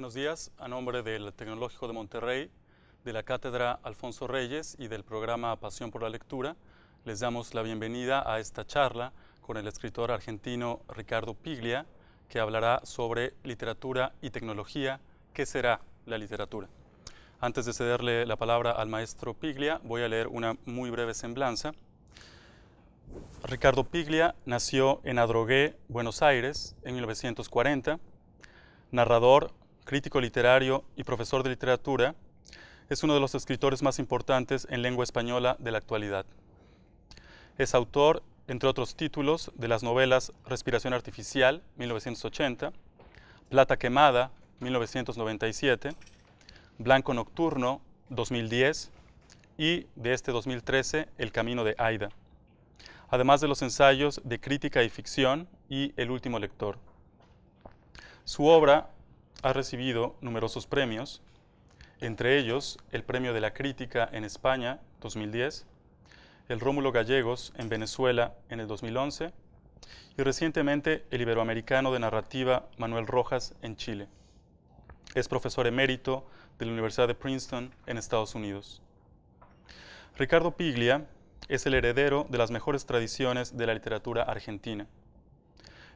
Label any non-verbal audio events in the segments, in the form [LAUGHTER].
buenos días. A nombre del Tecnológico de Monterrey, de la Cátedra Alfonso Reyes y del programa Pasión por la Lectura, les damos la bienvenida a esta charla con el escritor argentino Ricardo Piglia, que hablará sobre literatura y tecnología. ¿Qué será la literatura? Antes de cederle la palabra al maestro Piglia, voy a leer una muy breve semblanza. Ricardo Piglia nació en Adrogué, Buenos Aires, en 1940. Narrador, crítico literario y profesor de literatura, es uno de los escritores más importantes en lengua española de la actualidad. Es autor, entre otros títulos, de las novelas Respiración Artificial, 1980, Plata Quemada, 1997, Blanco Nocturno, 2010, y de este 2013, El Camino de Aida, además de los ensayos de crítica y ficción y El Último Lector. Su obra ha recibido numerosos premios, entre ellos el Premio de la Crítica en España 2010, el Rómulo Gallegos en Venezuela en el 2011 y recientemente el Iberoamericano de Narrativa Manuel Rojas en Chile. Es profesor emérito de la Universidad de Princeton en Estados Unidos. Ricardo Piglia es el heredero de las mejores tradiciones de la literatura argentina.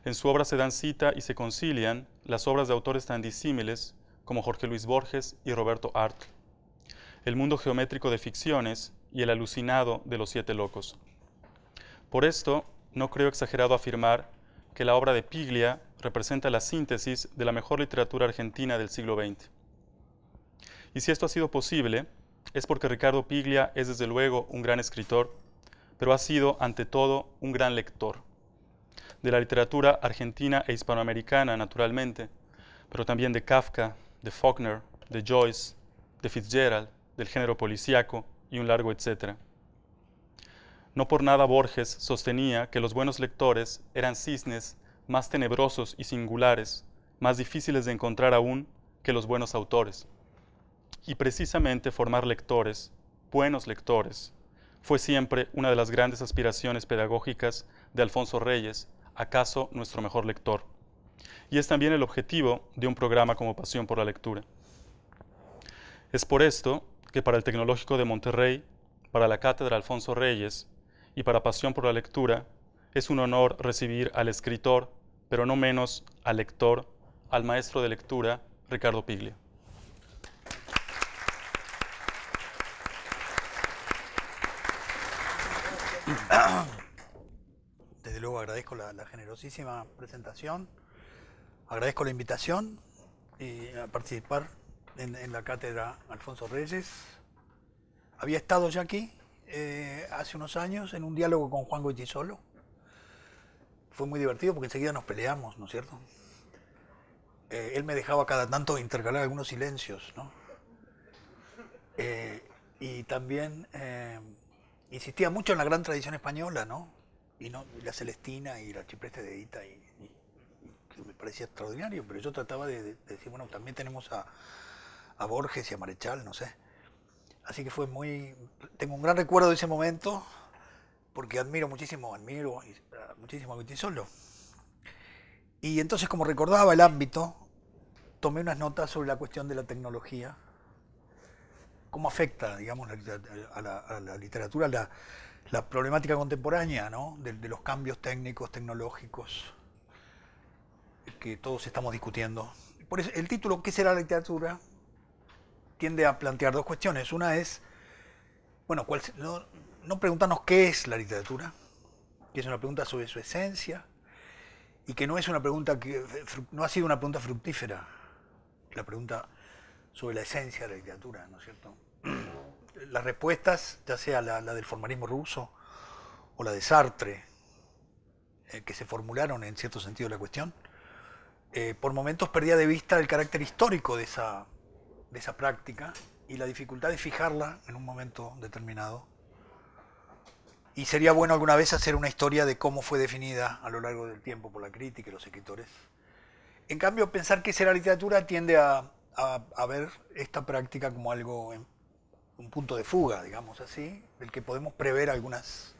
En su obra se dan cita y se concilian las obras de autores tan disímiles como Jorge Luis Borges y Roberto Arlt, el mundo geométrico de ficciones y el alucinado de los siete locos. Por esto, no creo exagerado afirmar que la obra de Piglia representa la síntesis de la mejor literatura argentina del siglo XX. Y si esto ha sido posible, es porque Ricardo Piglia es desde luego un gran escritor, pero ha sido ante todo un gran lector de la literatura argentina e hispanoamericana, naturalmente, pero también de Kafka, de Faulkner, de Joyce, de Fitzgerald, del género policíaco y un largo etcétera. No por nada Borges sostenía que los buenos lectores eran cisnes más tenebrosos y singulares, más difíciles de encontrar aún que los buenos autores. Y precisamente formar lectores, buenos lectores, fue siempre una de las grandes aspiraciones pedagógicas de Alfonso Reyes acaso nuestro mejor lector. Y es también el objetivo de un programa como Pasión por la Lectura. Es por esto que para el Tecnológico de Monterrey, para la Cátedra Alfonso Reyes y para Pasión por la Lectura, es un honor recibir al escritor, pero no menos al lector, al maestro de lectura, Ricardo Piglia. [COUGHS] luego agradezco la, generosísima presentación, agradezco la invitación a participar en, la cátedra Alfonso Reyes. Había estado ya aquí eh, hace unos años en un diálogo con Juan Goytisolo. Fue muy divertido porque enseguida nos peleamos, ¿no es cierto? Eh, él me dejaba cada tanto intercalar algunos silencios, ¿no? Eh, y también insistía mucho en la gran tradición española, ¿no? y la Celestina y la chipreste de Edita y, me parecía extraordinario, pero yo trataba de, decir, bueno, también tenemos a, Borges y a Marechal, no sé. Así que fue muy... Tengo un gran recuerdo de ese momento, porque admiro muchísimo, admiro ah, muchísimo a Vitisolo. Y entonces, como recordaba el ámbito, tomé unas notas sobre la cuestión de la tecnología, cómo afecta, digamos, a la, a la literatura, la, la problemática contemporánea, de, los cambios técnicos, tecnológicos, que todos estamos discutiendo. Por el título, ¿qué será la literatura? tiende a plantear dos cuestiones. Una es, bueno, ¿cuál, no, no, preguntarnos qué es la literatura, que es una pregunta sobre su esencia, y que no es una pregunta que no ha sido una pregunta fructífera, la pregunta sobre la esencia de la literatura, ¿no es cierto? las respuestas, ya sea la, del formalismo ruso o la de Sartre, eh, que se formularon en cierto sentido la cuestión, eh, por momentos perdía de vista el carácter histórico de esa, práctica y la dificultad de fijarla en un momento determinado. Y sería bueno alguna vez hacer una historia de cómo fue definida a lo largo del tiempo por la crítica y los escritores. En cambio, pensar que la literatura tiende a, a, ver esta práctica como algo un punto de fuga, digamos así, del que podemos prever algunas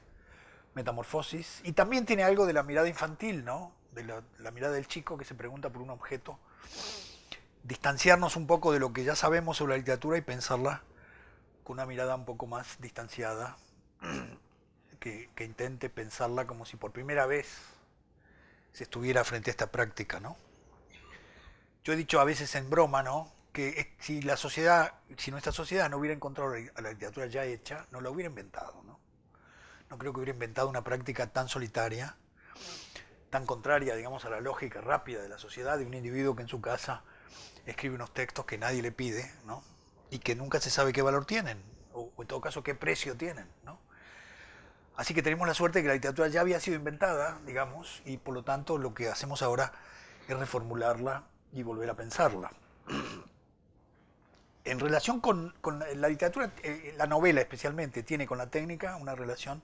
metamorfosis. Y también tiene algo de la mirada infantil, ¿no? De la, mirada del chico que se pregunta por un objeto. Distanciarnos un poco de lo que ya sabemos sobre la literatura y pensarla con una mirada un poco más distanciada, [CLEARS THROAT] que, que intente pensarla como si por primera vez se estuviera frente a esta práctica, ¿no? Yo he dicho a veces en broma, ¿no? que si la sociedad, si nuestra sociedad no hubiera encontrado a la literatura ya hecha, no la hubiera inventado, ¿no? No creo que hubiera inventado una práctica tan solitaria, tan contraria, digamos, a la lógica rápida de la sociedad, de un individuo que en su casa escribe unos textos que nadie le pide, ¿no? Y que nunca se sabe qué valor tienen, o, en todo caso qué precio tienen, ¿no? Así que tenemos la suerte de que la literatura ya había sido inventada, digamos, y por lo tanto lo que hacemos ahora es reformularla y volver a pensarla en relación con, la literatura, eh, la novela especialmente, tiene con la técnica una relación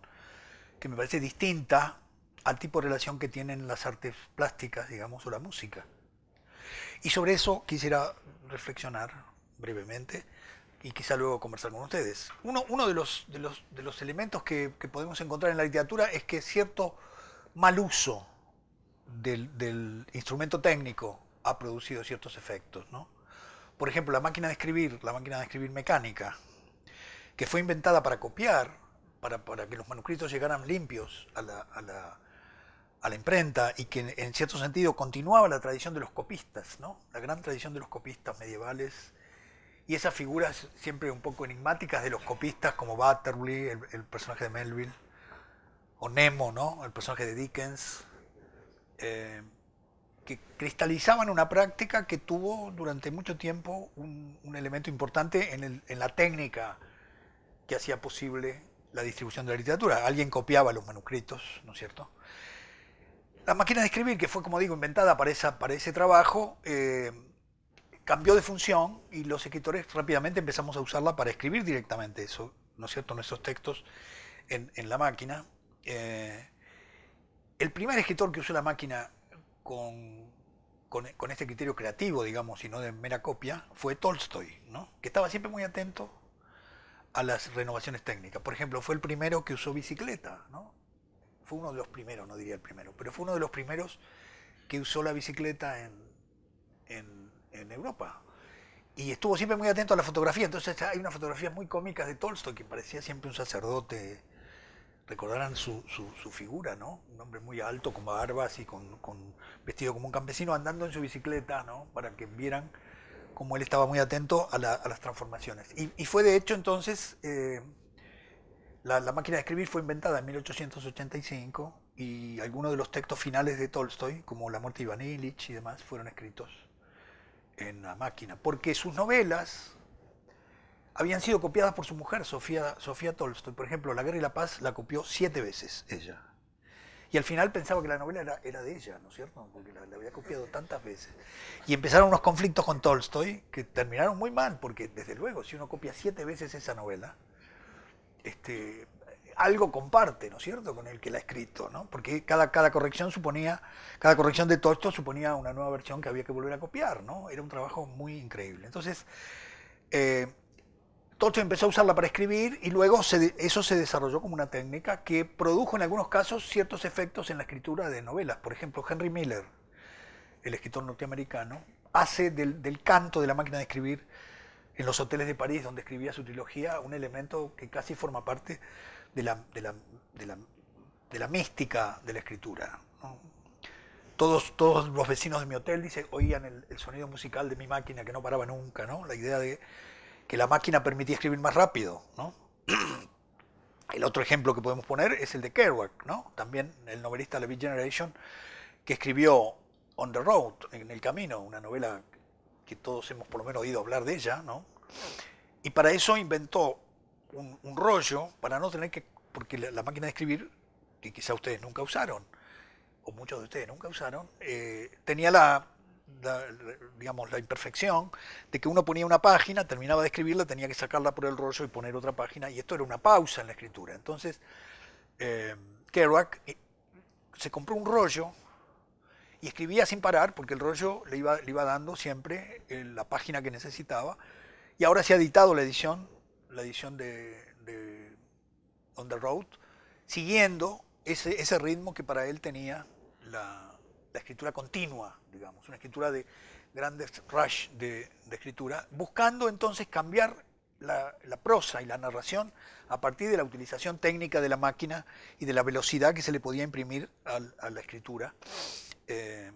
que me parece distinta al tipo de relación que tienen las artes plásticas, digamos, o la música. Y sobre eso quisiera reflexionar brevemente y quizá luego conversar con ustedes. Uno, de, los, elementos que, podemos encontrar en la literatura es que cierto mal uso del, del instrumento técnico ha producido ciertos efectos, ¿no? Por ejemplo, la máquina de escribir, la máquina de escribir mecánica, que fue inventada para copiar, para, que los manuscritos llegaran limpios a la, imprenta y que en cierto sentido continuaba la tradición de los copistas, ¿no? la gran tradición de los copistas medievales y esas figuras siempre un poco enigmáticas de los copistas como Butterly, el, personaje de Melville, o Nemo, ¿no? el personaje de Dickens. Eh, que cristalizaban una práctica que tuvo durante mucho tiempo un, elemento importante en, la técnica que hacía posible la distribución de la literatura. Alguien copiaba los manuscritos, ¿no es cierto? La máquina de escribir, que fue, como digo, inventada para, ese trabajo, eh, cambió de función y los escritores rápidamente empezamos a usarla para escribir directamente eso, ¿no es cierto?, nuestros textos en, la máquina. Eh, el primer escritor que usó la máquina con, este criterio creativo, digamos, y no de mera copia, fue Tolstoy, que estaba siempre muy atento a las renovaciones técnicas. Por ejemplo, fue el primero que usó bicicleta, ¿no? fue uno de los primeros, no diría el primero, pero fue uno de los primeros que usó la bicicleta en, en Europa. Y estuvo siempre muy atento a la fotografía, entonces hay unas fotografías muy cómicas de Tolstoy, que parecía siempre un sacerdote recordarán su, figura, ¿no? Un hombre muy alto, con barbas y con, vestido como un campesino, andando en su bicicleta, Para que vieran cómo él estaba muy atento a, las transformaciones. Y, fue de hecho entonces, eh, la, la, máquina de escribir fue inventada en 1885 y algunos de los textos finales de Tolstoy, como La muerte de Ivan Illich y demás, fueron escritos en la máquina, porque sus novelas habían sido copiadas por su mujer, Sofía, Sofía Tolstoy. Por ejemplo, La Guerra y la Paz la copió siete veces ella. Y al final pensaba que la novela era, de ella, ¿no es cierto? Porque la, había copiado tantas veces. Y empezaron unos conflictos con Tolstoy que terminaron muy mal, porque desde luego, si uno copia siete veces esa novela, este, algo comparte, ¿no es cierto?, con el que la ha escrito, ¿no? Porque cada, cada corrección suponía, cada corrección de Tolstoy suponía una nueva versión que había que volver a copiar, ¿no? Era un trabajo muy increíble. Entonces, eh, Tolstoy empezó a usarla para escribir y luego eso se desarrolló como una técnica que produjo en algunos casos ciertos efectos en la escritura de novelas. Por ejemplo, Henry Miller, el escritor norteamericano, hace del, canto de la máquina de escribir en los hoteles de París donde escribía su trilogía un elemento que casi forma parte de la, mística de la escritura. Todos, los vecinos de mi hotel dice, oían el, el sonido musical de mi máquina que no paraba nunca, ¿no? la idea de que la máquina permitía escribir más rápido. ¿no? [CLEARS THROAT] El otro ejemplo que podemos poner es el de Kerouac, ¿no? también el novelista de la Big Generation, que escribió On the Road, en el camino, una novela que todos hemos por lo menos oído hablar de ella, ¿no? y para eso inventó un, rollo para no tener que, porque la, máquina de escribir, que quizá ustedes nunca usaron, o muchos de ustedes nunca usaron, eh, tenía la, la, digamos, la imperfección de que uno ponía una página, terminaba de escribirla, tenía que sacarla por el rollo y poner otra página, y esto era una pausa en la escritura. Entonces, eh, Kerouac eh, se compró un rollo y escribía sin parar, porque el rollo le iba, le iba dando siempre eh, la página que necesitaba, y ahora se ha editado la edición, la edición de, On the Road, siguiendo ese, ese ritmo que para él tenía la la escritura continua, digamos, una escritura de grandes rush de, escritura, buscando entonces cambiar la, prosa y la narración a partir de la utilización técnica de la máquina y de la velocidad que se le podía imprimir a la escritura. Eh,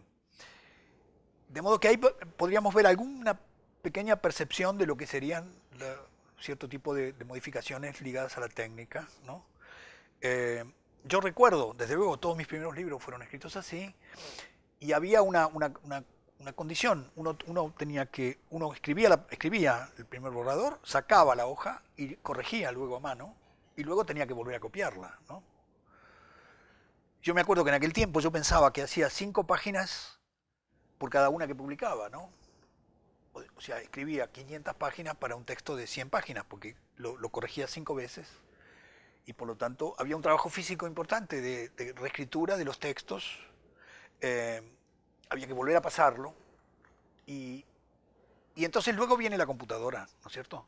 de modo que ahí podríamos ver alguna pequeña percepción de lo que serían cierto tipo de, modificaciones ligadas a la técnica. ¿no? Eh, yo recuerdo, desde luego, todos mis primeros libros fueron escritos así, y había una, condición. Uno, tenía que, uno escribía, escribía el primer borrador, sacaba la hoja y corregía luego a mano, y luego tenía que volver a copiarla. Yo me acuerdo que en aquel tiempo yo pensaba que hacía cinco páginas por cada una que publicaba, ¿no? O sea, escribía 500 páginas para un texto de 100 páginas, porque lo, lo corregía cinco veces y por lo tanto había un trabajo físico importante de, reescritura de los textos, eh, había que volver a pasarlo y, entonces luego viene la computadora, ¿no es cierto?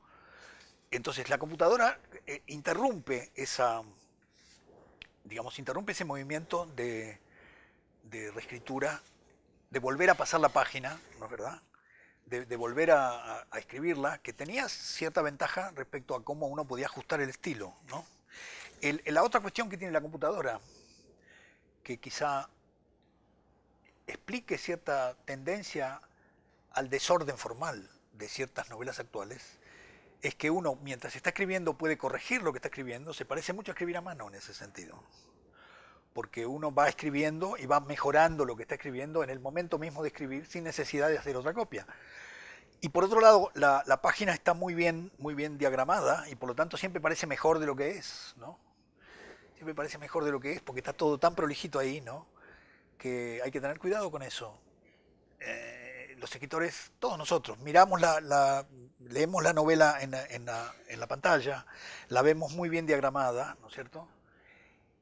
Entonces la computadora eh, interrumpe esa, digamos, interrumpe ese movimiento de, reescritura, de volver a pasar la página, ¿no es verdad? De, volver a, a escribirla, que tenía cierta ventaja respecto a cómo uno podía ajustar el estilo, ¿no? la otra cuestión que tiene la computadora, que quizá explique cierta tendencia al desorden formal de ciertas novelas actuales, es que uno, mientras está escribiendo, puede corregir lo que está escribiendo, se parece mucho a escribir a mano en ese sentido. Porque uno va escribiendo y va mejorando lo que está escribiendo en el momento mismo de escribir sin necesidad de hacer otra copia. Y por otro lado, la, página está muy bien, muy bien diagramada y por lo tanto siempre parece mejor de lo que es. ¿no? siempre parece mejor de lo que es porque está todo tan prolijito ahí, ¿no? Que hay que tener cuidado con eso. Eh, los escritores, todos nosotros, miramos la, leemos la novela en la, pantalla, la vemos muy bien diagramada, ¿no es cierto?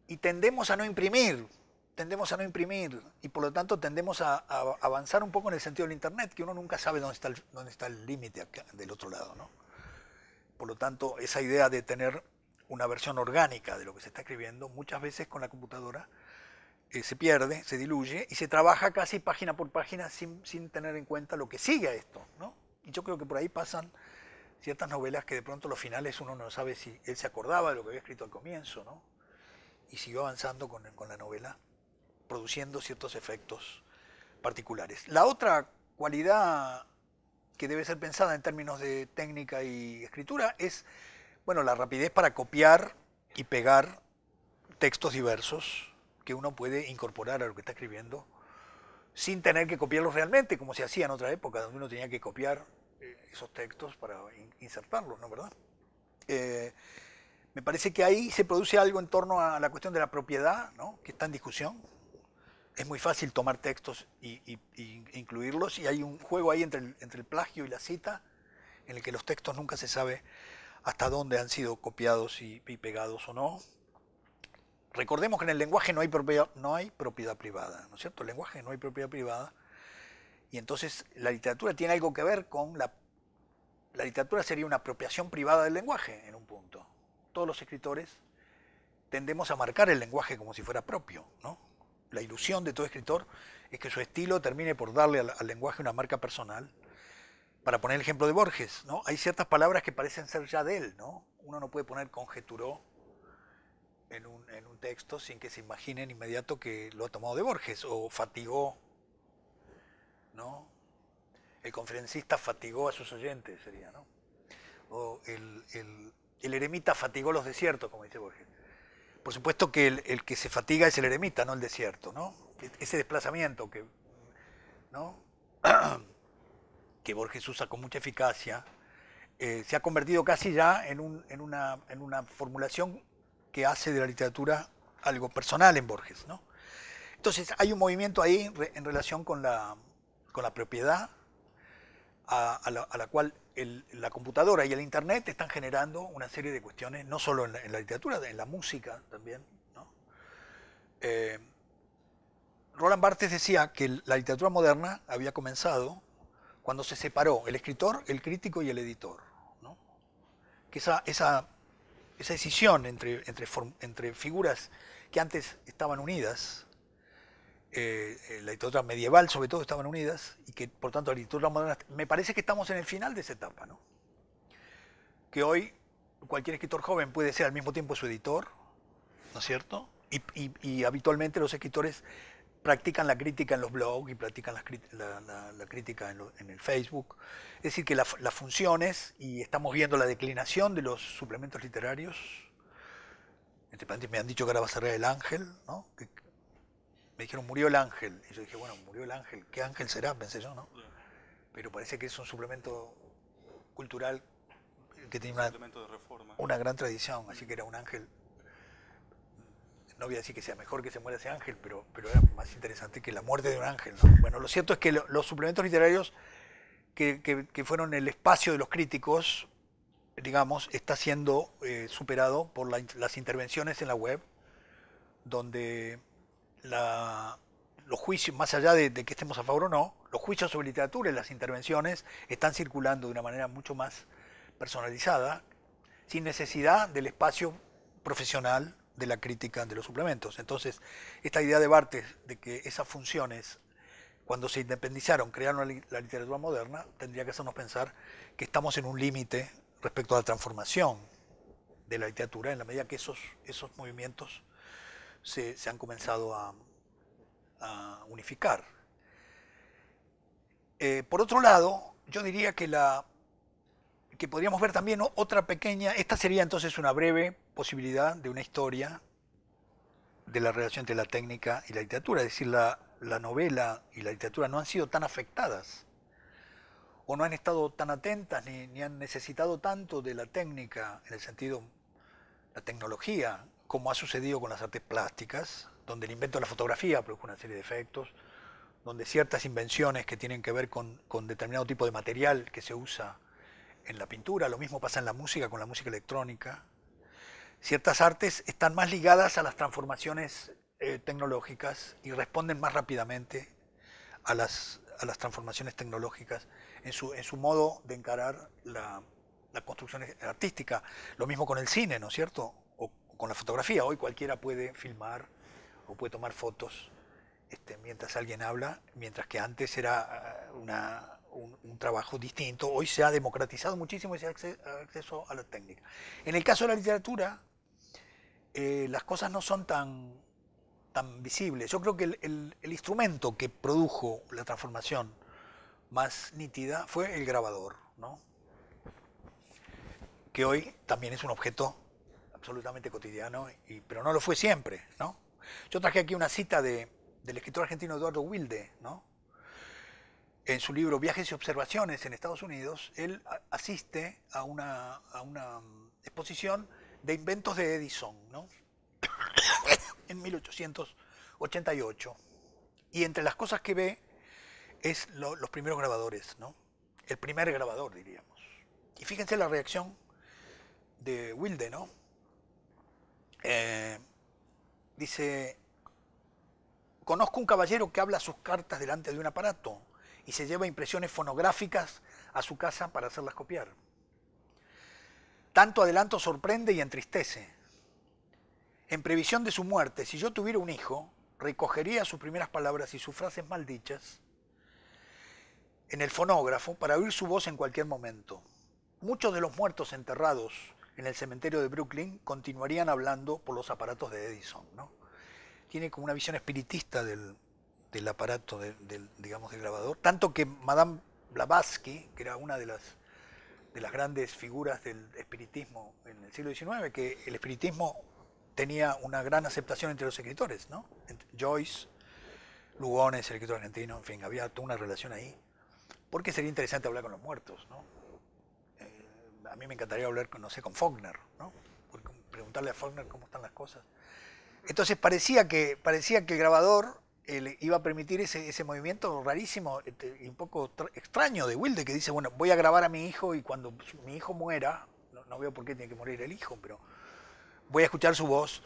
Y tendemos a no imprimir, tendemos a no imprimir, y por lo tanto tendemos a, avanzar un poco en el sentido del Internet, que uno nunca sabe dónde está dónde está el límite del otro lado, ¿no? Por lo tanto, esa idea de tener una versión orgánica de lo que se está escribiendo, muchas veces con la computadora eh, se pierde, se diluye y se trabaja casi página por página sin, tener en cuenta lo que sigue a esto. ¿no? Y yo creo que por ahí pasan ciertas novelas que de pronto los finales uno no sabe si él se acordaba de lo que había escrito al comienzo, ¿no? Y siguió avanzando con, con la novela, produciendo ciertos efectos particulares. La otra cualidad que debe ser pensada en términos de técnica y escritura es bueno, la rapidez para copiar y pegar textos diversos que uno puede incorporar a lo que está escribiendo sin tener que copiarlos realmente, como se hacía en otra época, donde uno tenía que copiar eh, esos textos para insertarlos, ¿no verdad? Eh, me parece que ahí se produce algo en torno a la cuestión de la propiedad, ¿no? que está en discusión. Es muy fácil tomar textos e incluirlos, y hay un juego ahí entre el, entre el plagio y la cita, en el que los textos nunca se sabe hasta dónde han sido copiados y, pegados o no. Recordemos que en el lenguaje no hay propiedad, privada, ¿no es cierto? El lenguaje no hay propiedad privada. Y entonces la literatura tiene algo que ver con la... La literatura sería una apropiación privada del lenguaje, en un punto. Todos los escritores tendemos a marcar el lenguaje como si fuera propio, ¿no? La ilusión de todo escritor es que su estilo termine por darle al lenguaje una marca personal para poner el ejemplo de Borges, ¿no? Hay ciertas palabras que parecen ser ya de él, ¿no? Uno no puede poner conjeturó en un, texto sin que se imaginen inmediato que lo ha tomado de Borges, o fatigó, ¿no? El conferencista fatigó a sus oyentes, sería, ¿no? O el, eremita fatigó los desiertos, como dice Borges. Por supuesto que el, el, que se fatiga es el eremita, no el desierto, ¿no? E-, ese desplazamiento que, ¿no? [CLEARS THROAT] que Borges usa con mucha eficacia, eh, se ha convertido casi ya en, una, formulación que hace de la literatura algo personal en Borges. ¿no? Entonces hay un movimiento ahí en relación con la, con la propiedad a, la, cual la computadora y el Internet están generando una serie de cuestiones, no solo en la, literatura, en la música también. Eh, Roland Barthes decía que la literatura moderna había comenzado cuando se separó el escritor, el crítico y el editor. esa, esa, decisión entre, entre, figuras que antes estaban unidas, eh, eh, la literatura medieval sobre todo estaban unidas, y que por tanto la literatura moderna, me parece que estamos en el final de esa etapa, ¿no? que hoy cualquier escritor joven puede ser al mismo tiempo su editor, ¿no es cierto? y habitualmente los escritores practican la crítica en los blogs y practican la, crítica en, el Facebook. Es decir, que las funciones, y estamos viendo la declinación de los suplementos literarios, me han dicho que ahora va a ser el ángel, ¿no? me dijeron, murió el ángel. Y yo dije, bueno, murió el ángel. ¿Qué ángel será? Pensé yo, ¿no? Pero parece que es un suplemento cultural que tiene una gran tradición, así que era un ángel no voy a decir que sea mejor que se muera ese ángel, pero, pero era más interesante que la muerte de un ángel. Bueno, lo cierto es que los suplementos literarios que, fueron el espacio de los críticos, digamos, está siendo eh, superado por las intervenciones en la web, donde los juicios, más allá de, de, que estemos a favor o no, los juicios sobre literatura y las intervenciones están circulando de una manera mucho más personalizada, sin necesidad del espacio profesional de la crítica de los suplementos. Entonces, esta idea de Bartes de que esas funciones, cuando se independizaron, crearon la, literatura moderna, tendría que hacernos pensar que estamos en un límite respecto a la transformación de la literatura en la medida que esos, esos movimientos se, han comenzado a, unificar. Eh, por otro lado, yo diría que la que podríamos ver también otra pequeña, esta sería entonces una breve posibilidad de una historia de la relación entre la técnica y la literatura, es decir, la, novela y la literatura no han sido tan afectadas o no han estado tan atentas ni, han necesitado tanto de la técnica, en el sentido, la tecnología, como ha sucedido con las artes plásticas, donde el invento de la fotografía produjo una serie de efectos, donde ciertas invenciones que tienen que ver con, con determinado tipo de material que se usa en la pintura, lo mismo pasa en la música, con la música electrónica. Ciertas artes están más ligadas a las transformaciones eh, tecnológicas y responden más rápidamente a las, transformaciones tecnológicas en su, modo de encarar la, construcción artística. Lo mismo con el cine, ¿no es cierto? O, con la fotografía. Hoy cualquiera puede filmar o puede tomar fotos este, mientras alguien habla, mientras que antes era ah, una un, trabajo distinto. Hoy se ha democratizado muchísimo ese acceso a la técnica. En el caso de la literatura, eh, las cosas no son tan, tan visibles. Yo creo que el, instrumento que produjo la transformación más nítida fue el grabador, ¿no? que hoy también es un objeto absolutamente cotidiano, pero no lo fue siempre. ¿no? Yo traje aquí una cita del escritor argentino Eduardo Wilde, ¿no? en su libro Viajes y Observaciones en Estados Unidos, él asiste a una, mm, exposición de inventos de Edison, ¿no? [COUGHS] en 1888. Y entre las cosas que ve es los primeros grabadores, ¿no? El primer grabador, diríamos. Y fíjense la reacción de Wilde, ¿no? Eh, dice, conozco un caballero que habla sus cartas delante de un aparato y se lleva impresiones fonográficas a su casa para hacerlas copiar. Tanto adelanto sorprende y entristece. En previsión de su muerte, si yo tuviera un hijo, recogería sus primeras palabras y sus frases dichas en el fonógrafo para oír su voz en cualquier momento. Muchos de los muertos enterrados en el cementerio de Brooklyn continuarían hablando por los aparatos de Edison. ¿no? Tiene como una visión espiritista del, del aparato del, digamos, del grabador. Tanto que Madame Blavatsky, que era una de las, de las grandes figuras del espiritismo en el siglo XIX, que el espiritismo tenía una gran aceptación entre los escritores, ¿no? Joyce, Lugones, el escritor argentino, en fin, había toda una relación ahí. Porque sería interesante hablar con los muertos, ¿no? Eh, a mí me encantaría hablar, con, no sé, con Faulkner, preguntarle a Faulkner cómo están las cosas. Entonces parecía que, parecía que el grabador eh, iba a permitir ese, movimiento rarísimo este, y un poco extraño de Wilde, que dice, bueno, voy a grabar a mi hijo y cuando mi hijo muera, no, veo por qué tiene que morir el hijo, pero voy a escuchar su voz.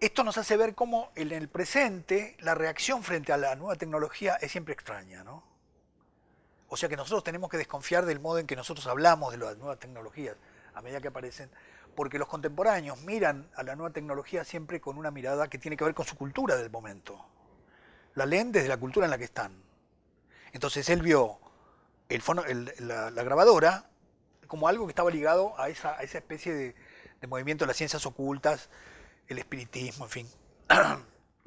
Esto nos hace ver cómo en el presente la reacción frente a la nueva tecnología es siempre extraña, ¿no? O sea que nosotros tenemos que desconfiar del modo en que nosotros hablamos de las nuevas tecnologías a medida que aparecen, porque los contemporáneos miran a la nueva tecnología siempre con una mirada que tiene que ver con su cultura del momento la leen desde la cultura en la que están. Entonces él vio el, la, grabadora como algo que estaba ligado a esa, especie de, movimiento de las ciencias ocultas, el espiritismo, en fin. [CLEARS THROAT]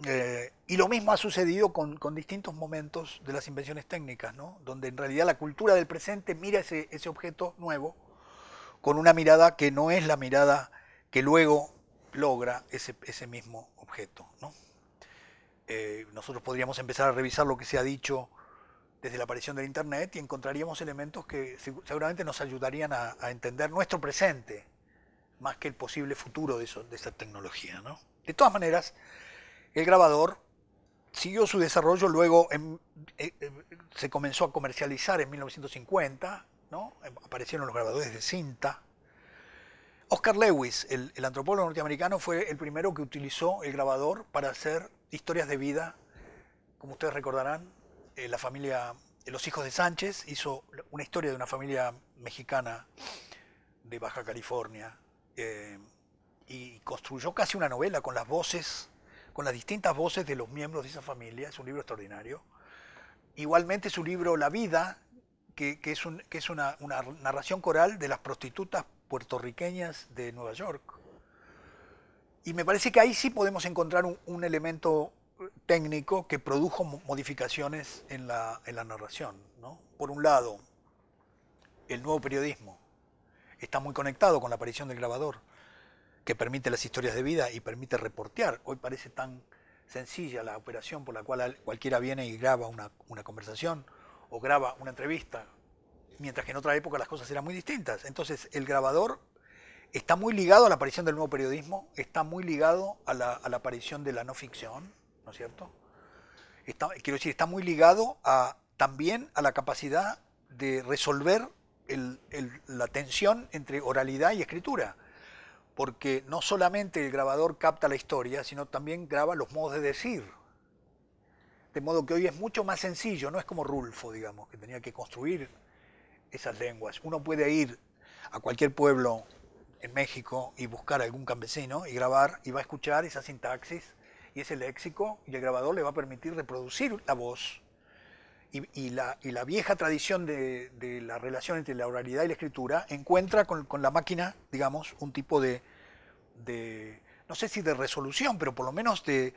Eh, y lo mismo ha sucedido con, distintos momentos de las invenciones técnicas, ¿no? donde en realidad la cultura del presente mira ese, objeto nuevo con una mirada que no es la mirada que luego logra ese, ese mismo objeto. ¿no? Eh, nosotros podríamos empezar a revisar lo que se ha dicho desde la aparición del Internet y encontraríamos elementos que seguramente nos ayudarían a, entender nuestro presente, más que el posible futuro de, esta esa tecnología. De todas maneras, el grabador siguió su desarrollo, luego eh, eh, se comenzó a comercializar en 1950, ¿no? aparecieron los grabadores de cinta, Oscar Lewis, el, antropólogo norteamericano, fue el primero que utilizó el grabador para hacer historias de vida. Como ustedes recordarán, eh, la familia eh, Los Hijos de Sánchez hizo una historia de una familia mexicana de Baja California eh, y construyó casi una novela con las voces, con las distintas voces de los miembros de esa familia. Es un libro extraordinario. Igualmente su libro La Vida, que, es, una narración coral de las prostitutas puertorriqueñas de Nueva York. Y me parece que ahí sí podemos encontrar un, elemento eh, técnico que produjo modificaciones en la, narración. Por un lado, el nuevo periodismo está muy conectado con la aparición del grabador, que permite las historias de vida y permite reportear. Hoy parece tan sencilla la operación por la cual cualquiera viene y graba una, una conversación o graba una entrevista mientras que en otra época las cosas eran muy distintas. Entonces, el grabador está muy ligado a la aparición del nuevo periodismo, está muy ligado a la, aparición de la no ficción, ¿no es cierto? quiero decir, está muy ligado a, también a la capacidad de resolver la tensión entre oralidad y escritura, porque no solamente el grabador capta la historia, sino también graba los modos de decir. De modo que hoy es mucho más sencillo, no es como Rulfo, digamos, que tenía que construir esas lenguas. Uno puede ir a cualquier pueblo en México y buscar a algún campesino y grabar y va a escuchar esa sintaxis y ese léxico y el grabador le va a permitir reproducir la voz. Y, y, la, y la, vieja tradición de, de, la relación entre la oralidad y la escritura encuentra con, con la máquina, digamos, un tipo de, de, no sé si de resolución, pero por lo menos de,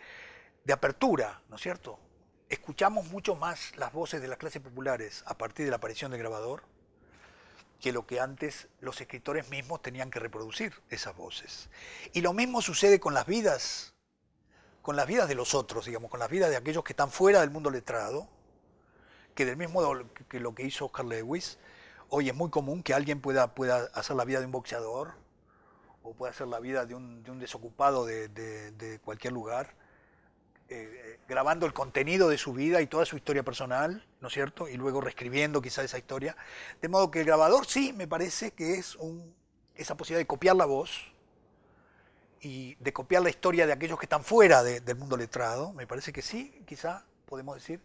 de apertura, ¿no es cierto? Escuchamos mucho más las voces de las clases populares a partir de la aparición del grabador que lo que antes los escritores mismos tenían que reproducir esas voces. Y lo mismo sucede con las vidas, con las vidas de los otros, digamos, con las vidas de aquellos que están fuera del mundo letrado, que del mismo modo que lo que hizo Oscar Lewis, hoy es muy común que alguien pueda, pueda hacer la vida de un boxeador o pueda hacer la vida de un, desocupado de cualquier lugar eh, grabando el contenido de su vida y toda su historia personal, ¿no es cierto? Y luego reescribiendo quizá esa historia. De modo que el grabador sí me parece que es esa posibilidad de copiar la voz y de copiar la historia de aquellos que están fuera del mundo letrado, me parece que sí, quizá podemos decir,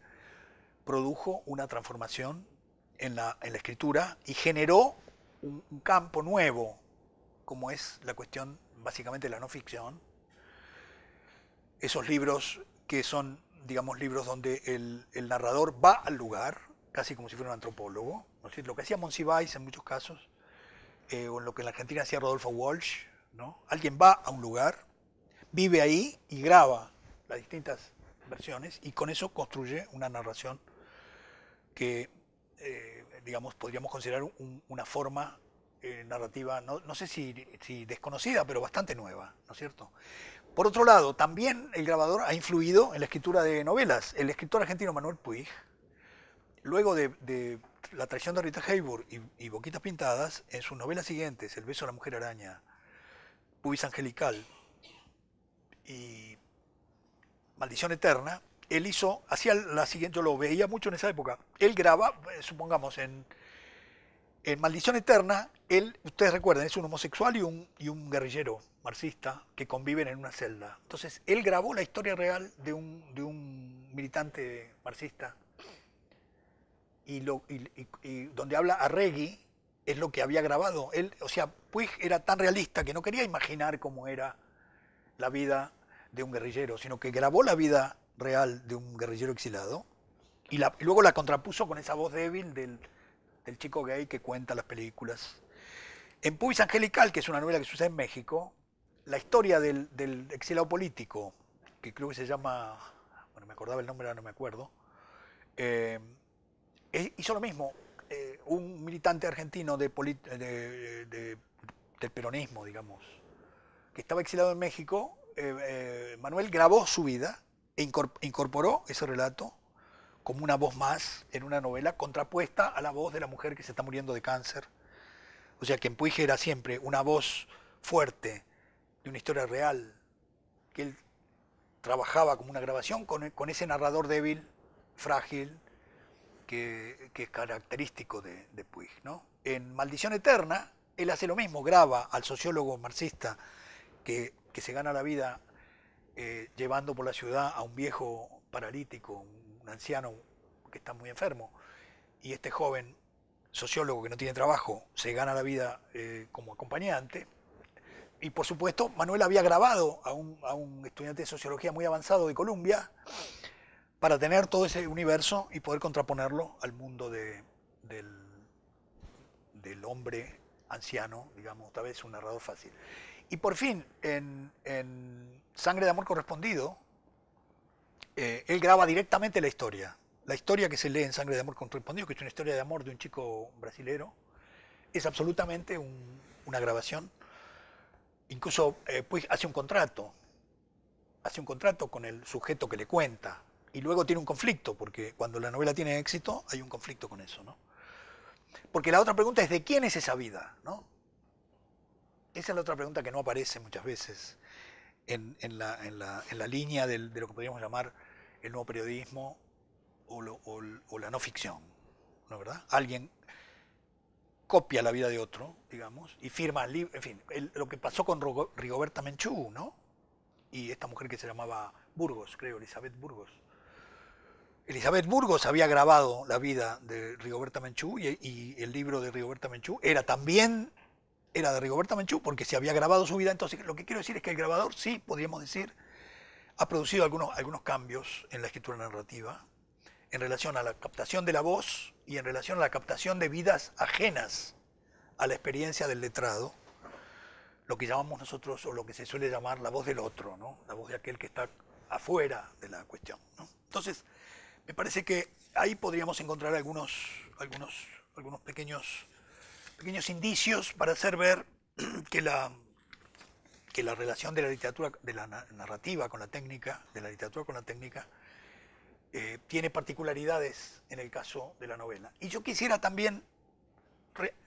produjo una transformación en la, escritura y generó un, un campo nuevo, como es la cuestión básicamente de la no ficción, esos libros que son, digamos, libros donde el, narrador va al lugar, casi como si fuera un antropólogo, ¿no? lo que hacía Monsiváis en muchos casos, eh, o lo que en la Argentina hacía Rodolfo Walsh, ¿no? Alguien va a un lugar, vive ahí y graba las distintas versiones y con eso construye una narración que, eh, digamos, podríamos considerar una forma eh, narrativa, no, sé si, si, desconocida, pero bastante nueva, ¿no es cierto? Por otro lado, también el grabador ha influido en la escritura de novelas. El escritor argentino Manuel Puig, luego de, La traición de Rita Hayworth y, Boquitas Pintadas, en sus novelas siguientes, El beso de la mujer araña, Puis Angelical y Maldición Eterna, él hizo, hacía la siguiente, yo lo veía mucho en esa época, él graba, eh, supongamos, en Maldición Eterna, él, ustedes recuerdan, es un homosexual y un, y un guerrillero marxista que conviven en una celda. Entonces, él grabó la historia real de un, de un militante marxista y, lo, donde habla a Reggie es lo que había grabado. Él, o sea, Puig era tan realista que no quería imaginar cómo era la vida de un guerrillero, sino que grabó la vida real de un guerrillero exilado y, la, luego la contrapuso con esa voz débil del, del chico gay que cuenta las películas en Pubis Angelical, que es una novela que sucede en México, la historia del, exilado político, que creo que se llama, bueno, me acordaba el nombre, ahora no me acuerdo, eh, eh, hizo lo mismo. Eh, un militante argentino del peronismo, digamos, que estaba exilado en México, Manuel grabó su vida e incorporó ese relato como una voz más en una novela contrapuesta a la voz de la mujer que se está muriendo de cáncer o sea que en Puig era siempre una voz fuerte de una historia real, que él trabajaba como una grabación con, ese narrador débil, frágil, que, es característico de, Puig. ¿no? En Maldición Eterna, él hace lo mismo, graba al sociólogo marxista que, se gana la vida eh, llevando por la ciudad a un viejo paralítico, un anciano que está muy enfermo, y este joven sociólogo que no tiene trabajo se gana la vida eh, como acompañante. Y por supuesto, Manuel había grabado a un, a un estudiante de sociología muy avanzado de Colombia para tener todo ese universo y poder contraponerlo al mundo de, del, hombre anciano, digamos, tal vez un narrador fácil. Y por fin, en, Sangre de Amor Correspondido, eh, él graba directamente la historia la historia que se lee en Sangre de Amor Pondio, que es una historia de amor de un chico brasilero, es absolutamente una grabación. Incluso eh, pues hace un contrato, hace un contrato con el sujeto que le cuenta y luego tiene un conflicto, porque cuando la novela tiene éxito hay un conflicto con eso, Porque la otra pregunta es, ¿de quién es esa vida? Esa es la otra pregunta que no aparece muchas veces en, la, línea de lo que podríamos llamar el nuevo periodismo o, la no ficción, ¿no verdad? Alguien copia la vida de otro, digamos, y firma, en fin, lo que pasó con Rigoberta Menchú, ¿no? Y esta mujer que se llamaba Burgos, creo, Elizabeth Burgos. Elizabeth Burgos había grabado la vida de Rigoberta Menchú y, el libro de Rigoberta Menchú era también era de Rigoberta Menchú porque se había grabado su vida. Entonces, lo que quiero decir es que el grabador, sí, podríamos decir, ha producido algunos, algunos cambios en la escritura narrativa en relación a la captación de la voz y en relación a la captación de vidas ajenas a la experiencia del letrado, lo que llamamos nosotros o lo que se suele llamar la voz del otro, ¿no? la voz de aquel que está afuera de la cuestión. Entonces, me parece que ahí podríamos encontrar algunos, algunos, algunos pequeños, pequeños indicios para hacer ver [CLEARS THROAT] que la, que la relación de la literatura, de la narrativa con la técnica, de la literatura con la técnica, eh, tiene particularidades en el caso de la novela. Y yo quisiera también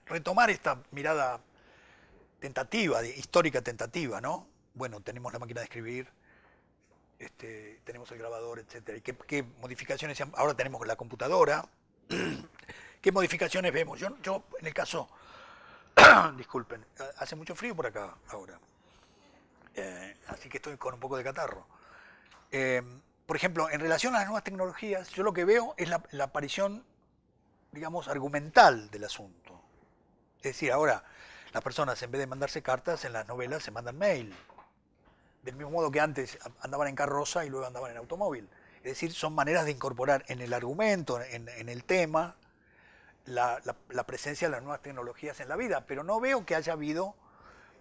retomar esta mirada tentativa, histórica tentativa, ¿no? Bueno, tenemos la máquina de escribir, este, tenemos el grabador, etc. ¿Y qué, modificaciones? Ahora tenemos la computadora. [CLEARS THROAT] ¿Qué modificaciones vemos? Yo, yo en el caso, [CLEARS THROAT] disculpen, hace mucho frío por acá ahora, eh, así que estoy con un poco de catarro. Eh, por ejemplo, en relación a las nuevas tecnologías, yo lo que veo es la, aparición, digamos, argumental del asunto. Es decir, ahora las personas en vez de mandarse cartas en las novelas se mandan mail. Del mismo modo que antes andaban en carroza y luego andaban en automóvil. Es decir, son maneras de incorporar en el argumento, en, el tema, la, la, presencia de las nuevas tecnologías en la vida. Pero no veo que haya habido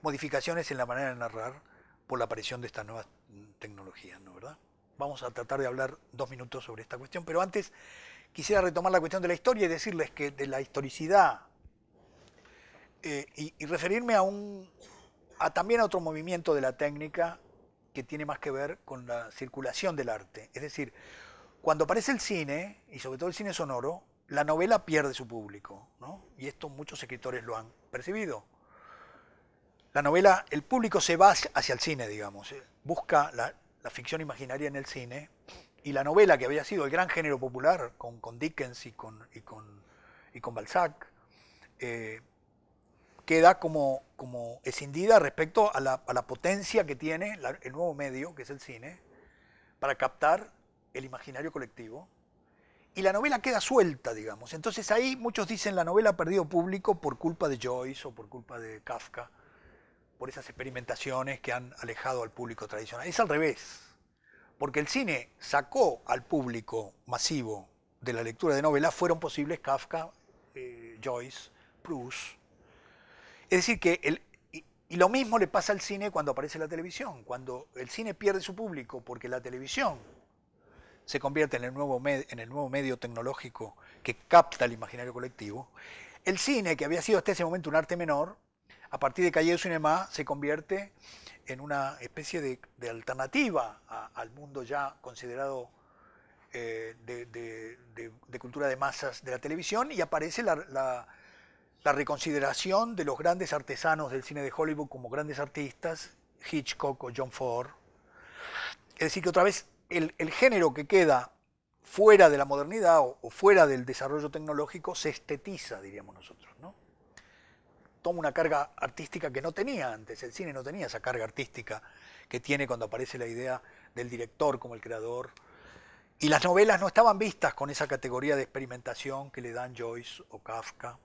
modificaciones en la manera de narrar por la aparición de estas nuevas mm, tecnologías, ¿no verdad? Vamos a tratar de hablar dos minutos sobre esta cuestión, pero antes quisiera retomar la cuestión de la historia y decirles que de la historicidad eh, y, referirme a un también a otro movimiento de la técnica que tiene más que ver con la circulación del arte. Es decir, cuando aparece el cine, y sobre todo el cine sonoro, la novela pierde su público, Y esto muchos escritores lo han percibido. La novela, el público se va hacia el cine, digamos, eh, busca la, la ficción imaginaria en el cine y la novela, que había sido el gran género popular con, con Dickens y con, con, con Balzac, eh, queda como, como escindida respecto a la, potencia que tiene el nuevo medio, que es el cine, para captar el imaginario colectivo. Y la novela queda suelta, digamos. Entonces ahí muchos dicen la novela ha perdido público por culpa de Joyce o por culpa de Kafka por esas experimentaciones que han alejado al público tradicional. Es al revés, porque el cine sacó al público masivo de la lectura de novelas, fueron posibles Kafka, eh, Joyce, Proust. Es decir, que y, lo mismo le pasa al cine cuando aparece la televisión, cuando el cine pierde su público porque la televisión se convierte en el nuevo, en el nuevo medio tecnológico que capta el imaginario colectivo, el cine, que había sido hasta ese momento un arte menor, a partir de Calle Cinema se convierte en una especie de, alternativa al mundo ya considerado eh, de, cultura de masas de la televisión y aparece la, reconsideración de los grandes artesanos del cine de Hollywood como grandes artistas, Hitchcock o John Ford. Es decir, que otra vez el, género que queda fuera de la modernidad o, o, fuera del desarrollo tecnológico se estetiza, diríamos nosotros. ¿no? como una carga artística que no tenía antes. El cine no tenía esa carga artística que tiene cuando aparece la idea del director como el creador. Y las novelas no estaban vistas con esa categoría de experimentación que le dan Joyce o Kafka.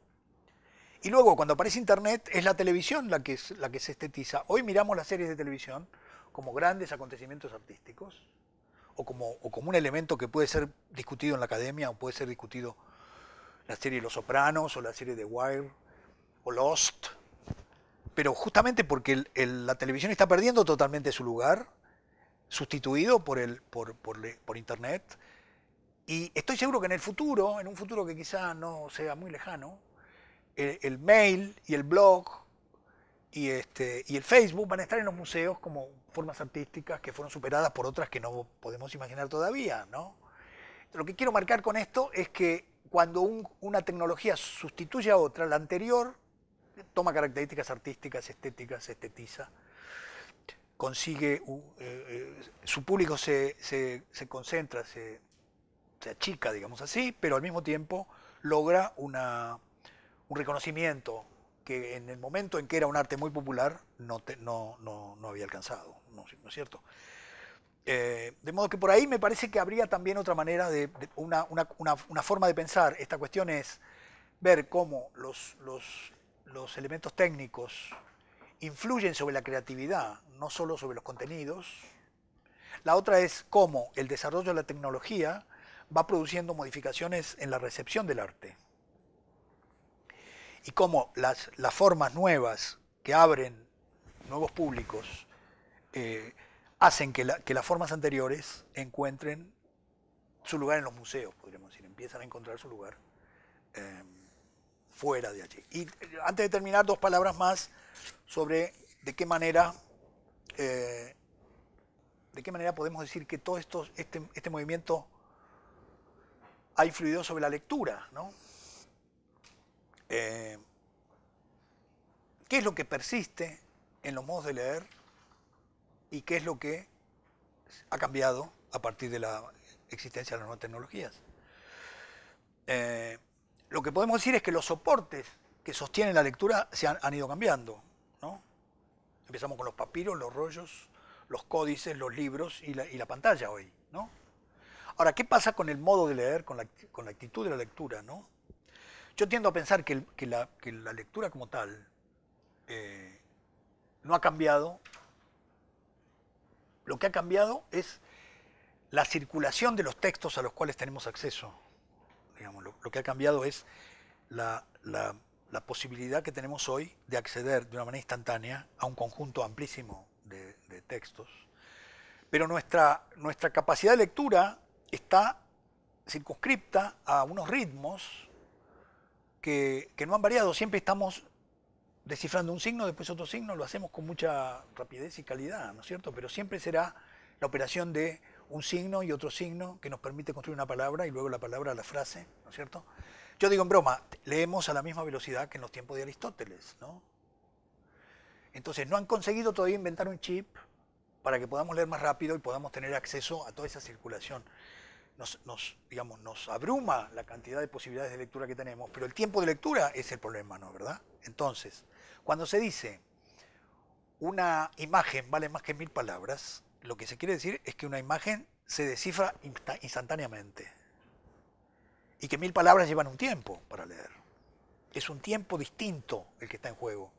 Y luego, cuando aparece Internet, es la televisión la que, es, la que se estetiza. Hoy miramos las series de televisión como grandes acontecimientos artísticos, o como, o como un elemento que puede ser discutido en la academia, o puede ser discutido la serie Los Sopranos, o la serie The Wire, o Lost, pero justamente porque la televisión está perdiendo totalmente su lugar, sustituido por, el, por, por, por, Internet. Y estoy seguro que en el futuro, en un futuro que quizá no sea muy lejano, el, mail y el blog y, este, y el Facebook van a estar en los museos como formas artísticas que fueron superadas por otras que no podemos imaginar todavía, ¿no? Lo que quiero marcar con esto es que cuando una tecnología sustituye a otra, la anterior toma características artísticas, estéticas, estetiza, consigue, uh, eh, eh, su público se, concentra, se, se, achica, digamos así, pero al mismo tiempo logra un reconocimiento que en el momento en que era un arte muy popular no, no, no, había alcanzado, ¿no, es cierto? Eh, de modo que por ahí me parece que habría también otra manera de, una, forma de pensar. Esta cuestión es ver cómo los, los elementos técnicos influyen sobre la creatividad, no solo sobre los contenidos. La otra es cómo el desarrollo de la tecnología va produciendo modificaciones en la recepción del arte. Y cómo las, las formas nuevas que abren nuevos públicos eh, hacen que, que las formas anteriores encuentren su lugar en los museos, podríamos decir, empiezan a encontrar su lugar. Eh, fuera de allí. Y eh, antes de terminar, dos palabras más sobre de qué manera, eh, de qué manera podemos decir que todo esto, este, este movimiento ha influido sobre la lectura, eh, ¿Qué es lo que persiste en los modos de leer y qué es lo que ha cambiado a partir de la existencia de las nuevas tecnologías? Eh, lo que podemos decir es que los soportes que sostienen la lectura se han, ido cambiando. ¿no? Empezamos con los papiros, los rollos, los códices, los libros y la, pantalla hoy. ¿no? Ahora, ¿qué pasa con el modo de leer, con la, actitud de la lectura? ¿no? Yo tiendo a pensar que, la, lectura como tal eh, no ha cambiado. Lo que ha cambiado es la circulación de los textos a los cuales tenemos acceso lo que ha cambiado es la, posibilidad que tenemos hoy de acceder de una manera instantánea a un conjunto amplísimo de, textos. Pero nuestra, capacidad de lectura está circunscripta a unos ritmos que, no han variado. Siempre estamos descifrando un signo, después otro signo, lo hacemos con mucha rapidez y calidad, ¿no es cierto? Pero siempre será la operación de un signo y otro signo que nos permite construir una palabra y luego la palabra la frase, ¿no es cierto? Yo digo en broma, leemos a la misma velocidad que en los tiempos de Aristóteles, ¿no? Entonces, no han conseguido todavía inventar un chip para que podamos leer más rápido y podamos tener acceso a toda esa circulación. Nos, digamos, nos abruma la cantidad de posibilidades de lectura que tenemos, pero el tiempo de lectura es el problema, ¿no? ¿Verdad? Entonces, cuando se dice una imagen vale más que mil palabras, lo que se quiere decir es que una imagen se descifra instantáneamente y que mil palabras llevan un tiempo para leer. Es un tiempo distinto el que está en juego,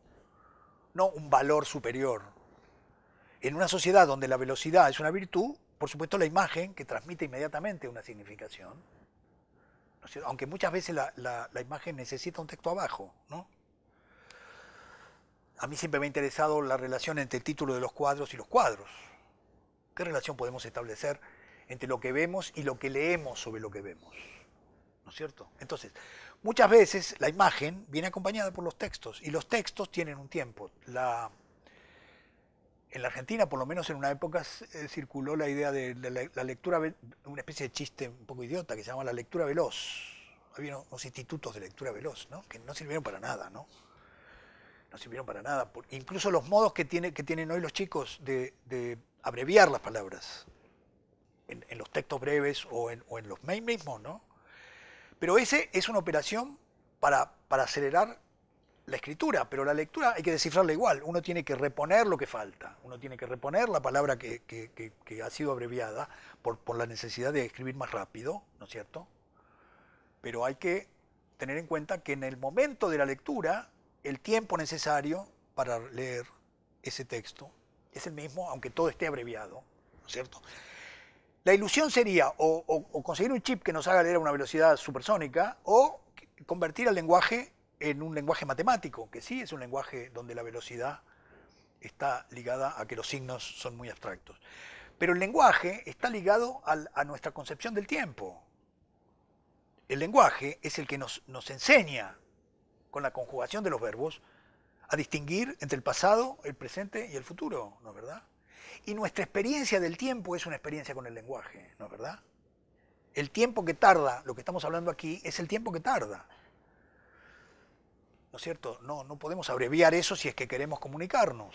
no un valor superior. En una sociedad donde la velocidad es una virtud, por supuesto la imagen que transmite inmediatamente una significación, aunque muchas veces la, imagen necesita un texto abajo, A mí siempre me ha interesado la relación entre el título de los cuadros y los cuadros. ¿Qué relación podemos establecer entre lo que vemos y lo que leemos sobre lo que vemos? ¿No es cierto? Entonces, muchas veces la imagen viene acompañada por los textos y los textos tienen un tiempo. en la Argentina, por lo menos en una época, eh, circuló la idea de la, lectura, una especie de chiste un poco idiota que se llama la lectura veloz. Había unos institutos de lectura veloz, ¿no? Que no sirvieron para nada, ¿no? No sirvieron para nada. incluso los modos que, tiene, que tienen hoy los chicos de abreviar las palabras en, los textos breves o en, los mails mismos, ¿no? Pero ese es una operación para, acelerar la escritura, pero la lectura hay que descifrarla igual. Uno tiene que reponer lo que falta, uno tiene que reponer la palabra que, ha sido abreviada por, la necesidad de escribir más rápido, ¿no es cierto? Pero hay que tener en cuenta que en el momento de la lectura, el tiempo necesario para leer ese texto es el mismo, aunque todo esté abreviado, ¿no es cierto? La ilusión sería o, conseguir un chip que nos haga leer a una velocidad supersónica o convertir al lenguaje en un lenguaje matemático, que sí es un lenguaje donde la velocidad está ligada a que los signos son muy abstractos. Pero el lenguaje está ligado a nuestra concepción del tiempo. El lenguaje es el que nos enseña con la conjugación de los verbos a distinguir entre el pasado, el presente y el futuro, ¿no es verdad? Y nuestra experiencia del tiempo es una experiencia con el lenguaje, ¿no es verdad? El tiempo que tarda, lo que estamos hablando aquí, es el tiempo que tarda. ¿No es cierto? No, no podemos abreviar eso si es que queremos comunicarnos.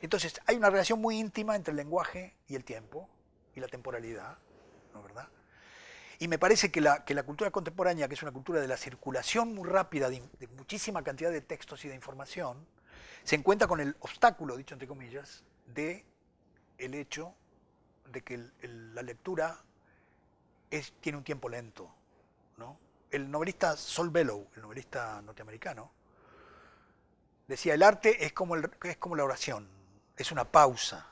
Entonces, hay una relación muy íntima entre el lenguaje y el tiempo y la temporalidad, ¿no es verdad? Y me parece que la, cultura contemporánea, que es una cultura de la circulación muy rápida de, muchísima cantidad de textos y de información, se encuentra con el obstáculo, dicho entre comillas, de el hecho de que la lectura tiene un tiempo lento. El novelista Sol Bellow, el novelista norteamericano, decía, el arte es como, es como la oración, es una pausa,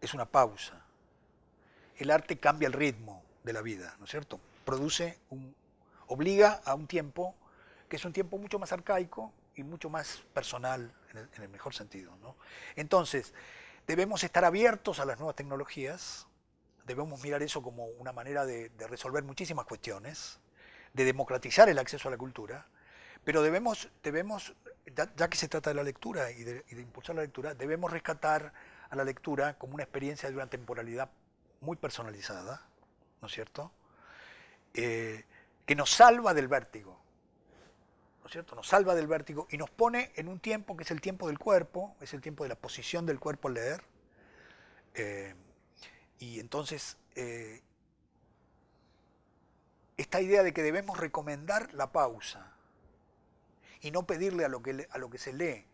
es una pausa. El arte cambia el ritmo, de la vida, ¿no es cierto? Produce obliga a un tiempo que es un tiempo mucho más arcaico y mucho más personal en el, mejor sentido. Entonces, debemos estar abiertos a las nuevas tecnologías, debemos mirar eso como una manera de, resolver muchísimas cuestiones, de democratizar el acceso a la cultura, pero debemos, debemos ya, que se trata de la lectura y de impulsar la lectura, debemos rescatar a la lectura como una experiencia de una temporalidad muy personalizada, ¿no es cierto? Eh, que nos salva del vértigo, ¿no es cierto? Nos salva del vértigo y nos pone en un tiempo que es el tiempo del cuerpo, es el tiempo de la posición del cuerpo al leer. Eh, y entonces, eh, esta idea de que debemos recomendar la pausa y no pedirle a lo que, a lo que se lee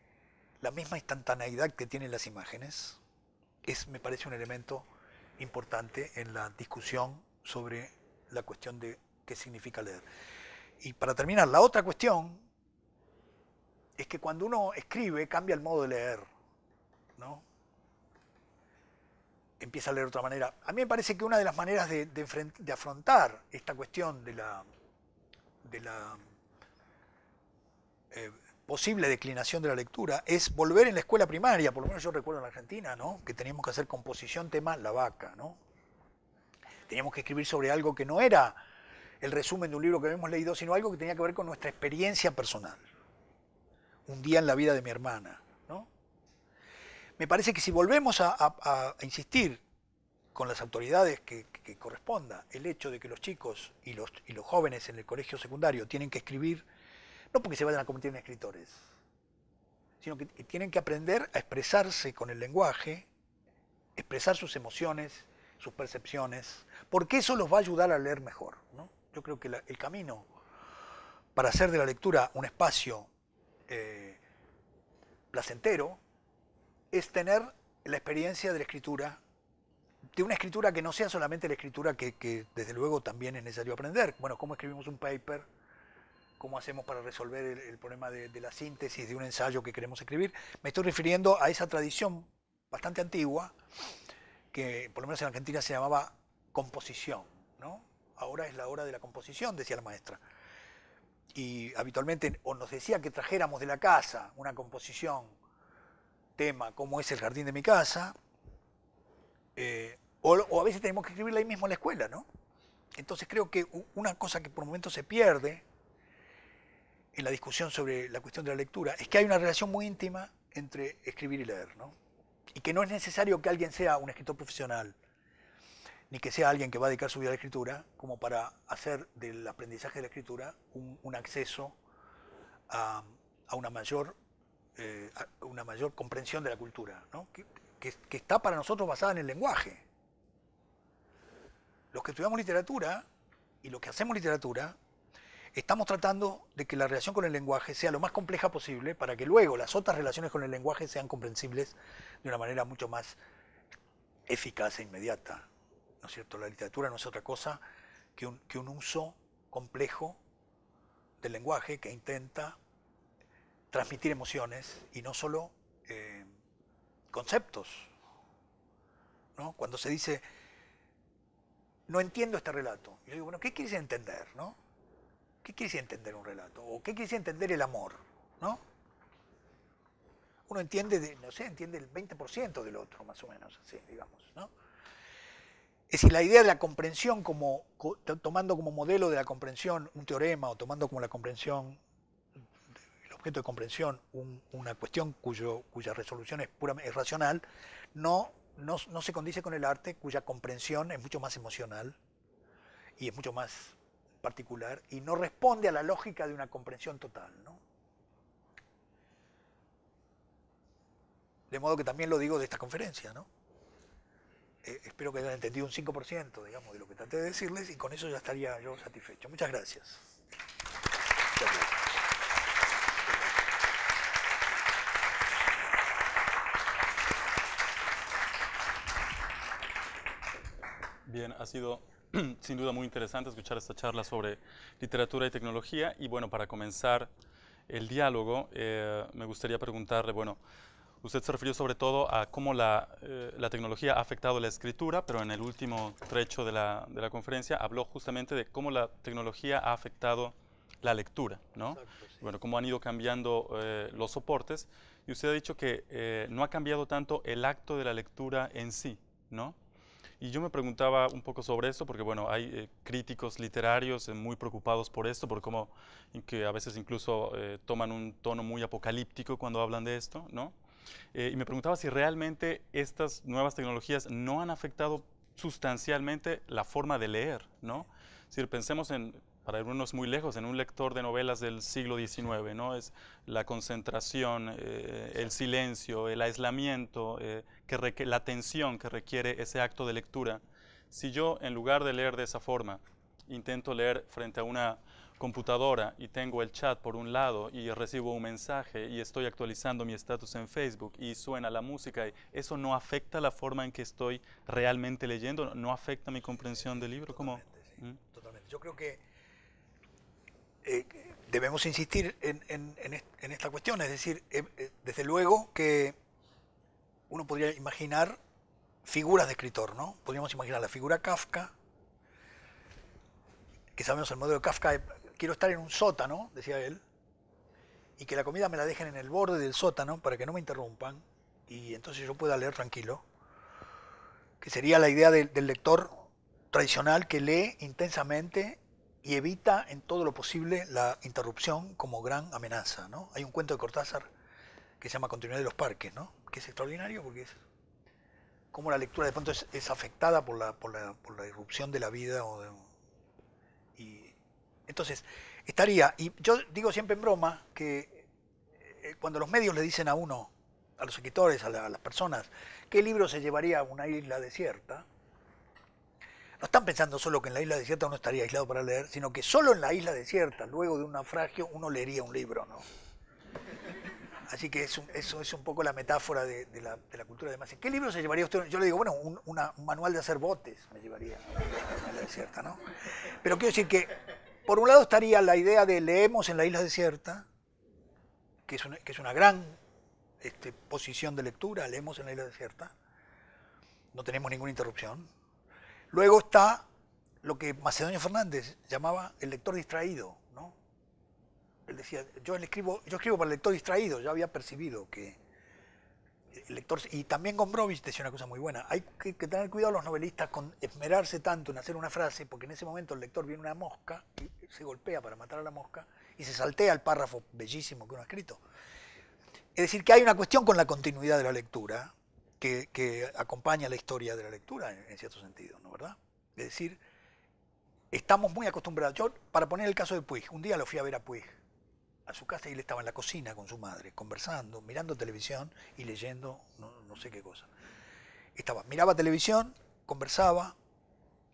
la misma instantaneidad que tienen las imágenes, es, me parece un elemento importante en la discusión sobre la cuestión de qué significa leer. Y para terminar, la otra cuestión es que cuando uno escribe cambia el modo de leer, ¿no? Empieza a leer de otra manera. A mí me parece que una de las maneras de, afrontar esta cuestión de la, de la eh, posible declinación de la lectura es volver en la escuela primaria, por lo menos yo recuerdo en Argentina, ¿no? Que teníamos que hacer composición tema la vaca, ¿no? Teníamos que escribir sobre algo que no era el resumen de un libro que habíamos leído, sino algo que tenía que ver con nuestra experiencia personal. Un día en la vida de mi hermana. Me parece que si volvemos a, insistir con las autoridades que, que, corresponda el hecho de que los chicos y los, y los jóvenes en el colegio secundario tienen que escribir, no porque se vayan a convertir en escritores, sino que tienen que aprender a expresarse con el lenguaje, expresar sus emociones, sus percepciones, porque eso los va a ayudar a leer mejor. Yo creo que el camino para hacer de la lectura un espacio eh, placentero es tener la experiencia de la escritura, de una escritura que no sea solamente la escritura que, desde luego también es necesario aprender. Bueno, cómo escribimos un paper, cómo hacemos para resolver el, problema de, la síntesis de un ensayo que queremos escribir. Me estoy refiriendo a esa tradición bastante antigua que por lo menos en Argentina se llamaba composición, ¿no? Ahora es la hora de la composición, decía la maestra. Y habitualmente o nos decía que trajéramos de la casa una composición, tema, como es el jardín de mi casa, eh, o, a veces tenemos que escribirla ahí mismo en la escuela, ¿no? Entonces creo que una cosa que por un momento se pierde en la discusión sobre la cuestión de la lectura es que hay una relación muy íntima entre escribir y leer, ¿no? y que no es necesario que alguien sea un escritor profesional, ni que sea alguien que va a dedicar su vida a la escritura, como para hacer del aprendizaje de la escritura un, acceso a, una mayor, eh, una mayor, comprensión de la cultura, que, que está para nosotros basada en el lenguaje. Los que estudiamos literatura y los que hacemos literatura estamos tratando de que la relación con el lenguaje sea lo más compleja posible para que luego las otras relaciones con el lenguaje sean comprensibles de una manera mucho más eficaz e inmediata. ¿No es cierto? La literatura no es otra cosa que un, uso complejo del lenguaje que intenta transmitir emociones y no solo eh, conceptos. Cuando se dice, no entiendo este relato, yo digo, bueno, ¿qué quieres entender? ¿no? ¿Qué quise entender un relato? ¿O qué quise entender el amor? ¿No? Uno entiende, no sé, entiende el 20% del otro, más o menos, así, digamos, ¿no? Es decir, la idea de la comprensión, como, tomando como modelo de la comprensión un teorema o tomando como la comprensión, el objeto de comprensión, una cuestión cuya resolución es, racional, no, no se condice con el arte cuya comprensión es mucho más emocional y es mucho más particular y no responde a la lógica de una comprensión total. De modo que también lo digo de esta conferencia. ¿no? Eh, espero que hayan entendido un 5% digamos, de lo que traté de decirles y con eso ya estaría yo satisfecho. Muchas gracias. Muchas Bien, ha sido [CLEARS THROAT] sin duda muy interesante escuchar esta charla sobre literatura y tecnología. Y bueno, para comenzar el diálogo, eh, me gustaría preguntarle, bueno, usted se refirió sobre todo a cómo la, eh, la tecnología ha afectado la escritura, pero en el último trecho de la, de la, conferencia habló justamente de cómo la tecnología ha afectado la lectura, ¿no? Bueno, cómo han ido cambiando eh, los soportes. Y usted ha dicho que no ha cambiado tanto el acto de la lectura en sí, ¿no? Y yo me preguntaba un poco sobre esto, porque bueno, hay eh, críticos literarios eh, muy preocupados por esto, por cómo que a veces incluso eh, toman un tono muy apocalíptico cuando hablan de esto, ¿no? y me preguntaba si realmente estas nuevas tecnologías no han afectado sustancialmente la forma de leer, ¿no? Si pensemos en para irnos muy lejos, en un lector de novelas del siglo XIX, ¿no? Es la concentración, eh, el silencio, el aislamiento, eh, que la tensión que requiere ese acto de lectura. Si yo, en lugar de leer de esa forma, intento leer frente a una computadora y tengo el chat por un lado y recibo un mensaje y estoy actualizando mi estatus en Facebook y suena la música, y ¿eso no afecta la forma en que estoy realmente leyendo? ¿No afecta mi comprensión del libro? Totalmente, ¿Mm? totalmente. Yo creo que eh, debemos insistir en, esta cuestión, es decir, eh, eh, desde luego que uno podría imaginar figuras de escritor, ¿no? Podríamos imaginar la figura Kafka, que sabemos el modelo de Kafka, quiero estar en un sótano, decía él, y que la comida me la dejen en el borde del sótano para que no me interrumpan y entonces yo pueda leer tranquilo, que sería la idea del lector tradicional que lee intensamente y evita en todo lo posible la interrupción como gran amenaza. ¿no? Hay un cuento de Cortázar que se llama Continuidad de los Parques, ¿no? que es extraordinario porque es como la lectura de pronto es, afectada por la, por, la, irrupción de la vida. y, entonces, estaría, y yo digo siempre en broma, que eh, cuando los medios le dicen a uno, a los escritores, a, a las personas, qué libro se llevaría a una isla desierta, no están pensando solo que en la isla desierta uno estaría aislado para leer, sino que solo en la isla desierta, luego de un naufragio, uno leería un libro, ¿no? Así que eso es, un poco la metáfora de, la, cultura de Massey. ¿Qué libro se llevaría usted? Yo le digo, bueno, un, manual de hacer botes me llevaría a la desierta, ¿no? Pero quiero decir que, por un lado estaría la idea de leemos en la isla desierta, que es una, gran este, posición de lectura, leemos en la isla desierta, no tenemos ninguna interrupción, Luego está lo que Macedonio Fernández llamaba el lector distraído, ¿no? Él decía, yo escribo, para el lector distraído, ya había percibido que el lector y también Gombrowicz decía una cosa muy buena, hay que, tener cuidado los novelistas con esmerarse tanto en hacer una frase, porque en ese momento el lector viene una mosca, y se golpea para matar a la mosca y se saltea el párrafo bellísimo que uno ha escrito. Es decir, que hay una cuestión con la continuidad de la lectura, que, acompaña la historia de la lectura, en, cierto sentido, ¿no verdad? Es decir, estamos muy acostumbrados. Yo, para poner el caso de Puig, un día lo fui a ver a Puig a su casa y él estaba en la cocina con su madre, conversando, mirando televisión y leyendo no, sé qué cosa. Estaba, miraba televisión, conversaba,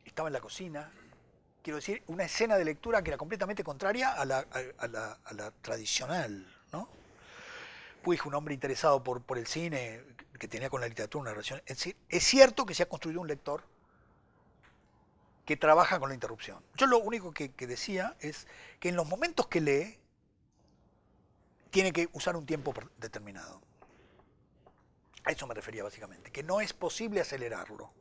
estaba en la cocina, quiero decir, una escena de lectura que era completamente contraria a la, tradicional, ¿no? Puig, un hombre interesado por el cine, que tenía con la literatura una relación. Es decir, es cierto que se ha construido un lector que trabaja con la interrupción. Yo lo único que, decía es que en los momentos que lee, tiene que usar un tiempo determinado. A eso me refería básicamente, que no es posible acelerarlo.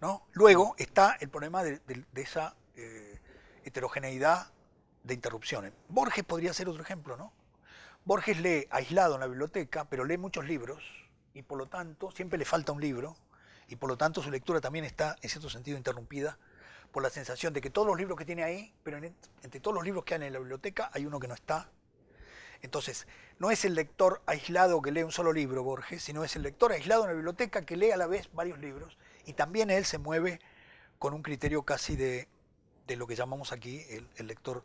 ¿no? Luego está el problema de, esa eh, heterogeneidad de interrupciones. Borges podría ser otro ejemplo, ¿no? Borges lee aislado en la biblioteca, pero lee muchos libros y por lo tanto siempre le falta un libro y por lo tanto su lectura también está en cierto sentido interrumpida por la sensación de que todos los libros que tiene ahí, pero entre todos los libros que hay en la biblioteca hay uno que no está. Entonces, no es el lector aislado que lee un solo libro, Borges, sino es el lector aislado en la biblioteca que lee a la vez varios libros y también él se mueve con un criterio casi de, lo que llamamos aquí el, lector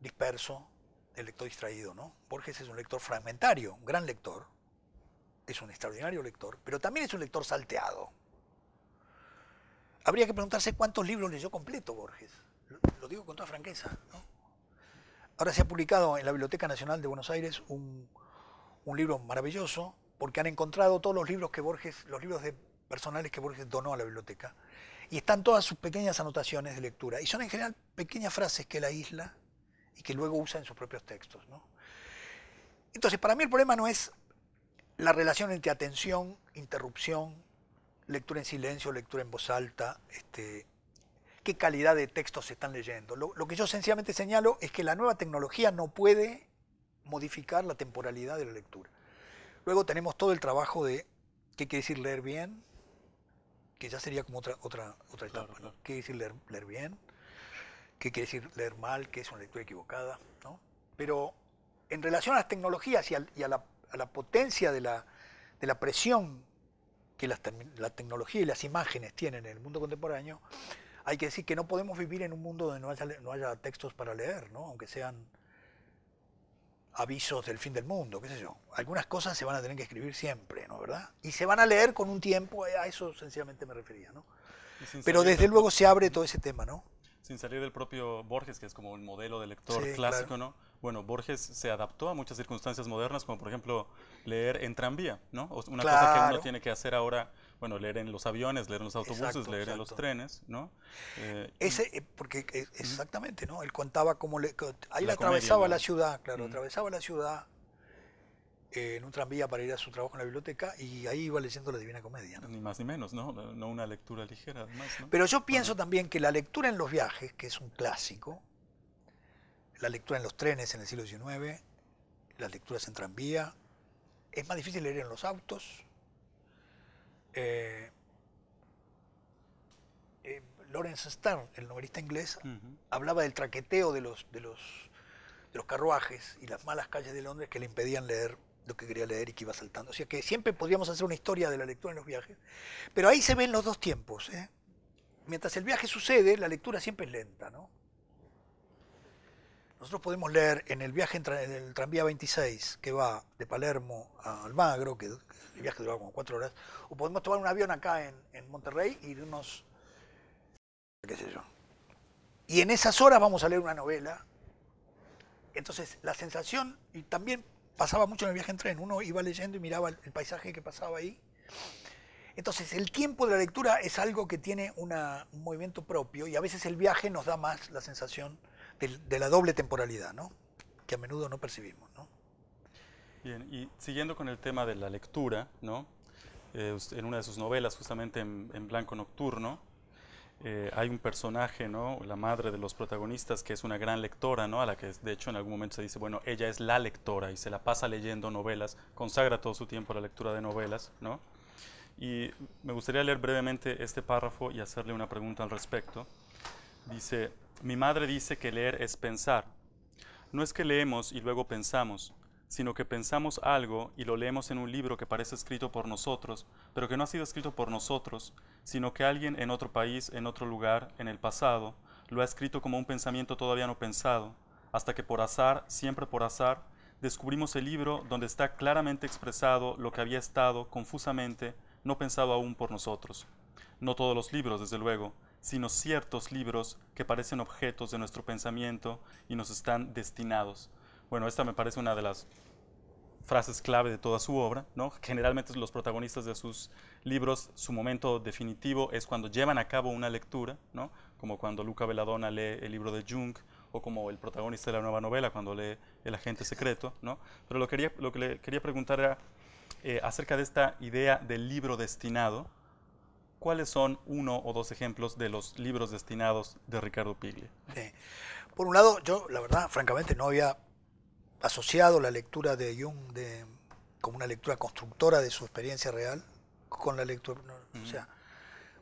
disperso, el lector distraído, ¿no? Borges es un lector fragmentario, un gran lector, es un extraordinario lector, pero también es un lector salteado. Habría que preguntarse cuántos libros leyó completo Borges. Lo, digo con toda franqueza. Ahora se ha publicado en la Biblioteca Nacional de Buenos Aires un, libro maravilloso, porque han encontrado todos los libros que Borges, los libros de personales que Borges donó a la biblioteca. Y están todas sus pequeñas anotaciones de lectura. Y son en general pequeñas frases que la aísla y que luego usa en sus propios textos. Entonces, para mí el problema no es la relación entre atención, interrupción, lectura en silencio, lectura en voz alta, este, qué calidad de textos se están leyendo. Lo, que yo sencillamente señalo es que la nueva tecnología no puede modificar la temporalidad de la lectura. Luego tenemos todo el trabajo de qué quiere decir leer bien, que ya sería como otra, otra, etapa. ¿Qué quiere decir leer, leer, bien? ¿Qué quiere decir leer mal? ¿Qué es una lectura equivocada? ¿no? Pero en relación a las tecnologías y y a la a la potencia de la, presión que la tecnología y las imágenes tienen en el mundo contemporáneo, hay que decir que no podemos vivir en un mundo donde no haya, textos para leer, ¿no? aunque sean avisos del fin del mundo, qué sé yo. Algunas cosas se van a tener que escribir siempre, ¿no? ¿Verdad? Y se van a leer con un tiempo, eh, a eso sencillamente me refería, ¿no? Pero desde luego se abre todo ese tema, ¿no? Sin salir del propio Borges, que es como el modelo de lector clásico, ¿no? bueno, Borges se adaptó a muchas circunstancias modernas, como por ejemplo leer en tranvía, ¿no? Una cosa que uno tiene que hacer ahora, bueno, leer en los aviones, leer en los autobuses, leer en los trenes, ¿no? Eh, Ese, eh, porque eh, exactamente, ¿no? Él contaba cómo le, ahí atravesaba la ciudad, claro, atravesaba la ciudad en un tranvía para ir a su trabajo en la biblioteca y ahí iba leyendo la Divina Comedia. Ni más ni menos, ¿no? No una lectura ligera, además. Pero yo pienso también que la lectura en los viajes, que es un clásico, la lectura en los trenes en el siglo XIX, la lectura en tranvía. Es más difícil leer en los autos. Eh, eh, Lawrence Stern, el novelista inglés, hablaba del traqueteo de los, de, los, los carruajes y las malas calles de Londres que le impedían leer lo que quería leer y que iba saltando. O sea que siempre podríamos hacer una historia de la lectura en los viajes. Pero ahí se ven los dos tiempos. ¿eh? Mientras el viaje sucede, la lectura siempre es lenta, ¿no? Nosotros podemos leer en el viaje en, el tranvía 26 que va de Palermo a Almagro, que el viaje dura como cuatro horas, o podemos tomar un avión acá en, Monterrey y irnos, qué sé yo. Y en esas horas vamos a leer una novela. Entonces, la sensación, y también pasaba mucho en el viaje en tren, uno iba leyendo y miraba el, paisaje que pasaba ahí. Entonces, el tiempo de la lectura es algo que tiene un movimiento propio y a veces el viaje nos da más la sensación de, la doble temporalidad, ¿no? que a menudo no percibimos. ¿no? Bien, y siguiendo con el tema de la lectura, ¿no? Eh, en una de sus novelas, justamente en, Blanco Nocturno, eh, hay un personaje, ¿no? la madre de los protagonistas, que es una gran lectora, ¿no? a la que de hecho en algún momento se dice, bueno, ella es la lectora y se la pasa leyendo novelas, consagra todo su tiempo a la lectura de novelas. ¿no? Y me gustaría leer brevemente este párrafo y hacerle una pregunta al respecto. Dice, mi madre dice que leer es pensar. No es que leemos y luego pensamos, sino que pensamos algo y lo leemos en un libro que parece escrito por nosotros, pero que no ha sido escrito por nosotros, sino que alguien en otro país, en otro lugar, en el pasado, lo ha escrito como un pensamiento todavía no pensado, hasta que por azar, siempre por azar, descubrimos el libro donde está claramente expresado lo que había estado confusamente no pensado aún por nosotros. No todos los libros, desde luego, sino ciertos libros que parecen objetos de nuestro pensamiento y nos están destinados. Bueno, esta me parece una de las frases clave de toda su obra, ¿no? Generalmente los protagonistas de sus libros, su momento definitivo es cuando llevan a cabo una lectura, ¿no? Como cuando Luca Belladonna lee el libro de Jung o como el protagonista de la nueva novela cuando lee El agente secreto, Pero lo, quería, lo que le quería preguntar era eh, acerca de esta idea del libro destinado, cuáles son uno o dos ejemplos de los libros destinados de Ricardo Piglia. Por un lado, yo la verdad, francamente, no había asociado la lectura de Jung como una lectura constructora de su experiencia real con la lectura. O sea,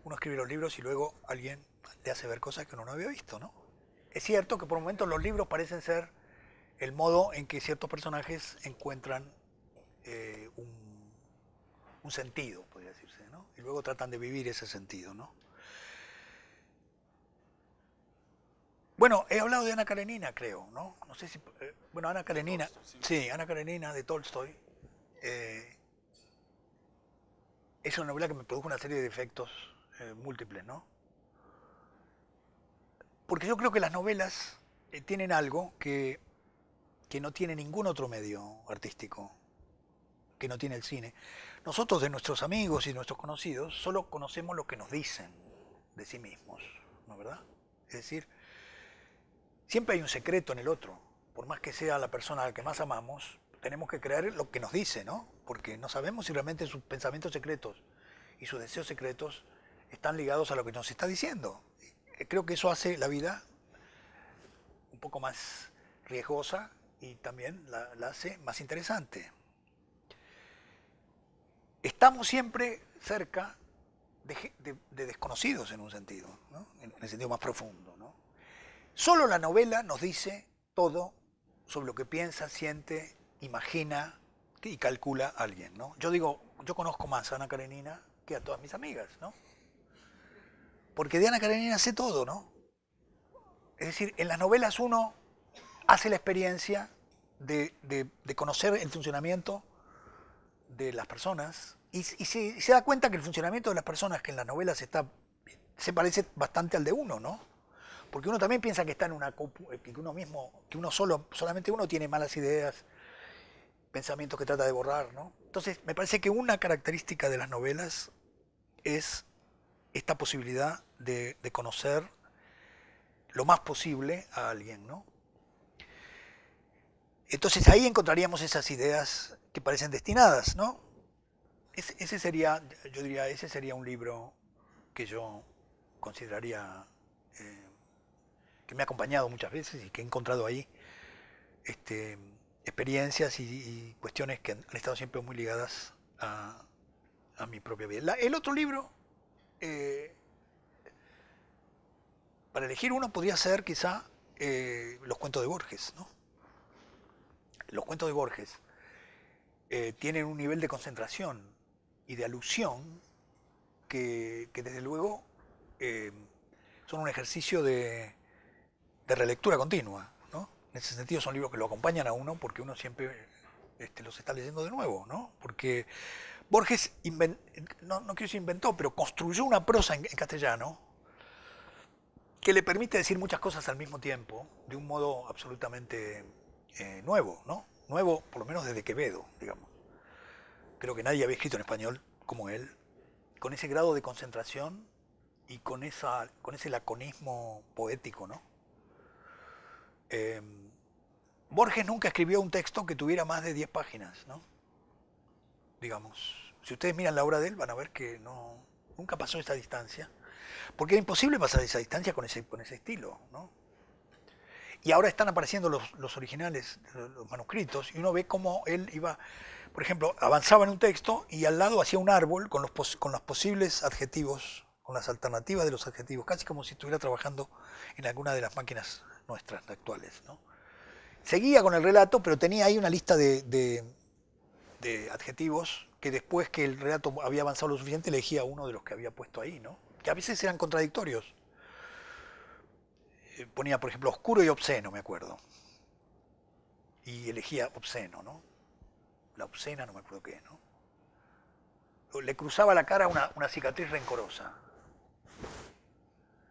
uno escribe los libros y luego alguien le hace ver cosas que uno no había visto, ¿no? Es cierto que por un momento los libros parecen ser el modo en que ciertos personajes encuentran eh, un un sentido, podría decirse, ¿no? Y luego tratan de vivir ese sentido, ¿no? Bueno, he hablado de Ana Karenina, creo, ¿no? No sé si... Eh, bueno, Ana Karenina, sí. Ana Karenina de Tolstoy. Eh, es una novela que me produjo una serie de efectos eh, múltiples, ¿no? Porque yo creo que las novelas tienen algo que, que no tiene ningún otro medio artístico, que no tiene el cine. Nosotros de nuestros amigos y nuestros conocidos solo conocemos lo que nos dicen de sí mismos, ¿no es verdad? Es decir, siempre hay un secreto en el otro. Por más que sea la persona a la que más amamos, tenemos que creer lo que nos dice, ¿no? Porque no sabemos si realmente sus pensamientos secretos y sus deseos secretos están ligados a lo que nos está diciendo. Eh, creo que eso hace la vida un poco más riesgosa y también la, la hace más interesante estamos siempre cerca de, desconocidos en un sentido, en, el sentido más profundo. Solo la novela nos dice todo sobre lo que piensa, siente, imagina y calcula alguien. Yo digo, yo conozco más a Ana Karenina que a todas mis amigas, ¿no? Porque de Ana Karenina sé todo, ¿no? Es decir, en las novelas uno hace la experiencia de conocer el funcionamiento de las personas y, y, se, da cuenta que el funcionamiento de las personas que en las novelas está, se parece bastante al de uno, ¿no? Porque uno también piensa que está en una eh, que uno mismo, que uno solo, solamente uno tiene malas ideas, pensamientos que trata de borrar, ¿no? Entonces, me parece que una característica de las novelas es esta posibilidad de, de conocer lo más posible a alguien, ¿no? Entonces ahí encontraríamos esas ideas que parecen destinadas, ¿no? Ese, sería, yo diría, ese sería un libro que yo consideraría eh, que me ha acompañado muchas veces y que he encontrado ahí este, experiencias y, cuestiones que han, estado siempre muy ligadas a, mi propia vida. el otro libro, eh, para elegir uno podría ser quizá eh, los cuentos de Borges, ¿no? Los cuentos de Borges. Eh, tienen un nivel de concentración y de alusión que, desde luego eh, son un ejercicio de, relectura continua. ¿no? En ese sentido son libros que lo acompañan a uno porque uno siempre este, los está leyendo de nuevo, ¿no? porque Borges, no, no quiero decir inventó, pero construyó una prosa en, castellano que le permite decir muchas cosas al mismo tiempo, de un modo absolutamente eh, nuevo, ¿no? nuevo, por lo menos desde Quevedo, digamos. Creo que nadie había escrito en español como él, con ese grado de concentración y con, esa, con ese laconismo poético, ¿no? Em, Borges nunca escribió un texto que tuviera más de 10 páginas, ¿no? Digamos. Si ustedes miran la obra de él, van a ver que no, nunca pasó esa distancia. Porque era imposible pasar esa distancia con ese, con ese estilo, ¿no? Y ahora están apareciendo los, originales, los manuscritos, y uno ve cómo él iba, por ejemplo, avanzaba en un texto y al lado hacía un árbol con los, con posibles adjetivos, con las alternativas de los adjetivos, casi como si estuviera trabajando en alguna de las máquinas nuestras actuales. Seguía con el relato, pero tenía ahí una lista de, de adjetivos que después que el relato había avanzado lo suficiente elegía uno de los que había puesto ahí, ¿no? que a veces eran contradictorios. Eh, ponía, por ejemplo, oscuro y obsceno, me acuerdo. Y elegía obsceno, ¿no? La obscena, no me acuerdo qué, ¿no? Le cruzaba la cara una, una cicatriz rencorosa.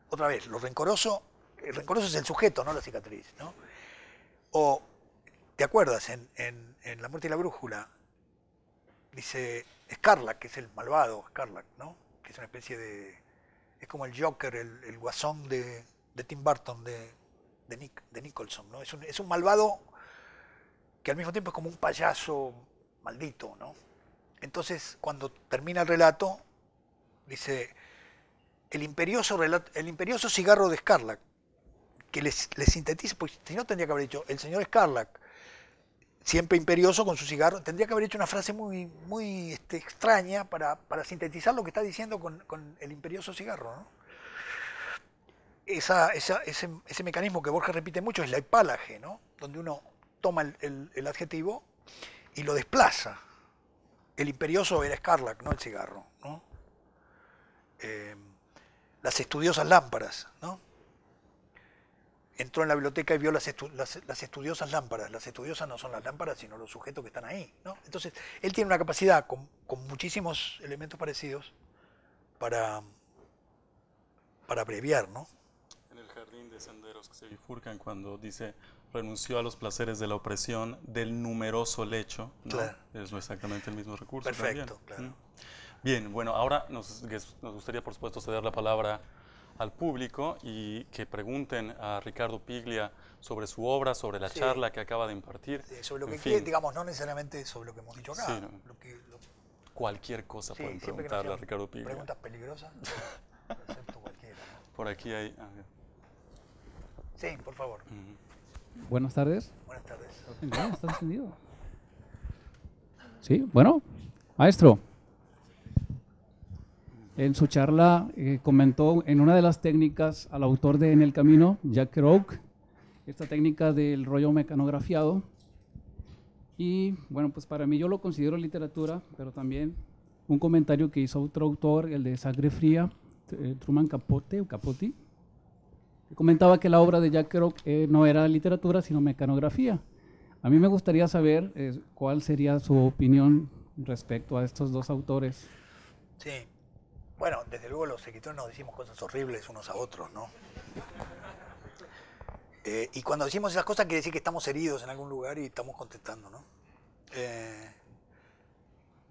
Otra vez, lo rencoroso, el rencoroso es el sujeto, no la cicatriz, ¿no? O, ¿te acuerdas? En, La muerte y la brújula, dice Scarlack, que es el malvado Scarlack, ¿no? Que es una especie de... Es como el Joker, el guasón de, de Tim Burton, de, Nick, de Nicholson, ¿no? Es un, malvado que al mismo tiempo es como un payaso maldito, ¿no? Entonces, cuando termina el relato, dice, el imperioso, el imperioso cigarro de Scarlack, que le sintetiza, porque si no tendría que haber dicho, el señor Scarlack, siempre imperioso con su cigarro, tendría que haber hecho una frase muy, muy este, extraña para, sintetizar lo que está diciendo con, con el imperioso cigarro, ¿no? ese, mecanismo que Borges repite mucho es la hipálage, ¿no? donde uno toma el, adjetivo y lo desplaza. El imperioso era Scarlack, no el cigarro. ¿no? Eh, las estudiosas lámparas. ¿no? Entró en la biblioteca y vio las, estudiosas lámparas. Las estudiosas no son las lámparas, sino los sujetos que están ahí. Entonces, él tiene una capacidad con, muchísimos elementos parecidos para, para abreviar, ¿no? de senderos que se bifurcan cuando dice renunció a los placeres de la opresión del numeroso lecho. ¿no? Claro. Es exactamente el mismo recurso. Perfecto, claro. Bien, bueno, ahora nos, gustaría, por supuesto, ceder la palabra al público y que pregunten a Ricardo Piglia sobre su obra, sobre la charla que acaba de impartir. sobre lo que quiere, digamos, no necesariamente sobre lo que hemos dicho acá. Cualquier cosa pueden preguntarle a Ricardo Piglia. Preguntas peligrosas, [LAUGHS] Por aquí hay... Sí, por favor. Buenas tardes. Buenas tardes. ¿Está encendido? Sí, bueno, maestro. En su charla eh, comentó en una de las técnicas al autor de En el Camino, Jack Kerouac, esta técnica del rollo mecanografiado. Y bueno, pues para mí yo lo considero literatura, pero también un comentario que hizo otro autor, el de Sangre Fría, eh, Truman Capote o Capote, comentaba que la obra de Jack Kerouac eh, no era literatura, sino mecanografía. A mí me gustaría saber eh, cuál sería su opinión respecto a estos dos autores. Sí. Bueno, desde luego los escritores nos decimos cosas horribles unos a otros, ¿no? Eh, y cuando decimos esas cosas quiere decir que estamos heridos en algún lugar y estamos contestando, ¿no?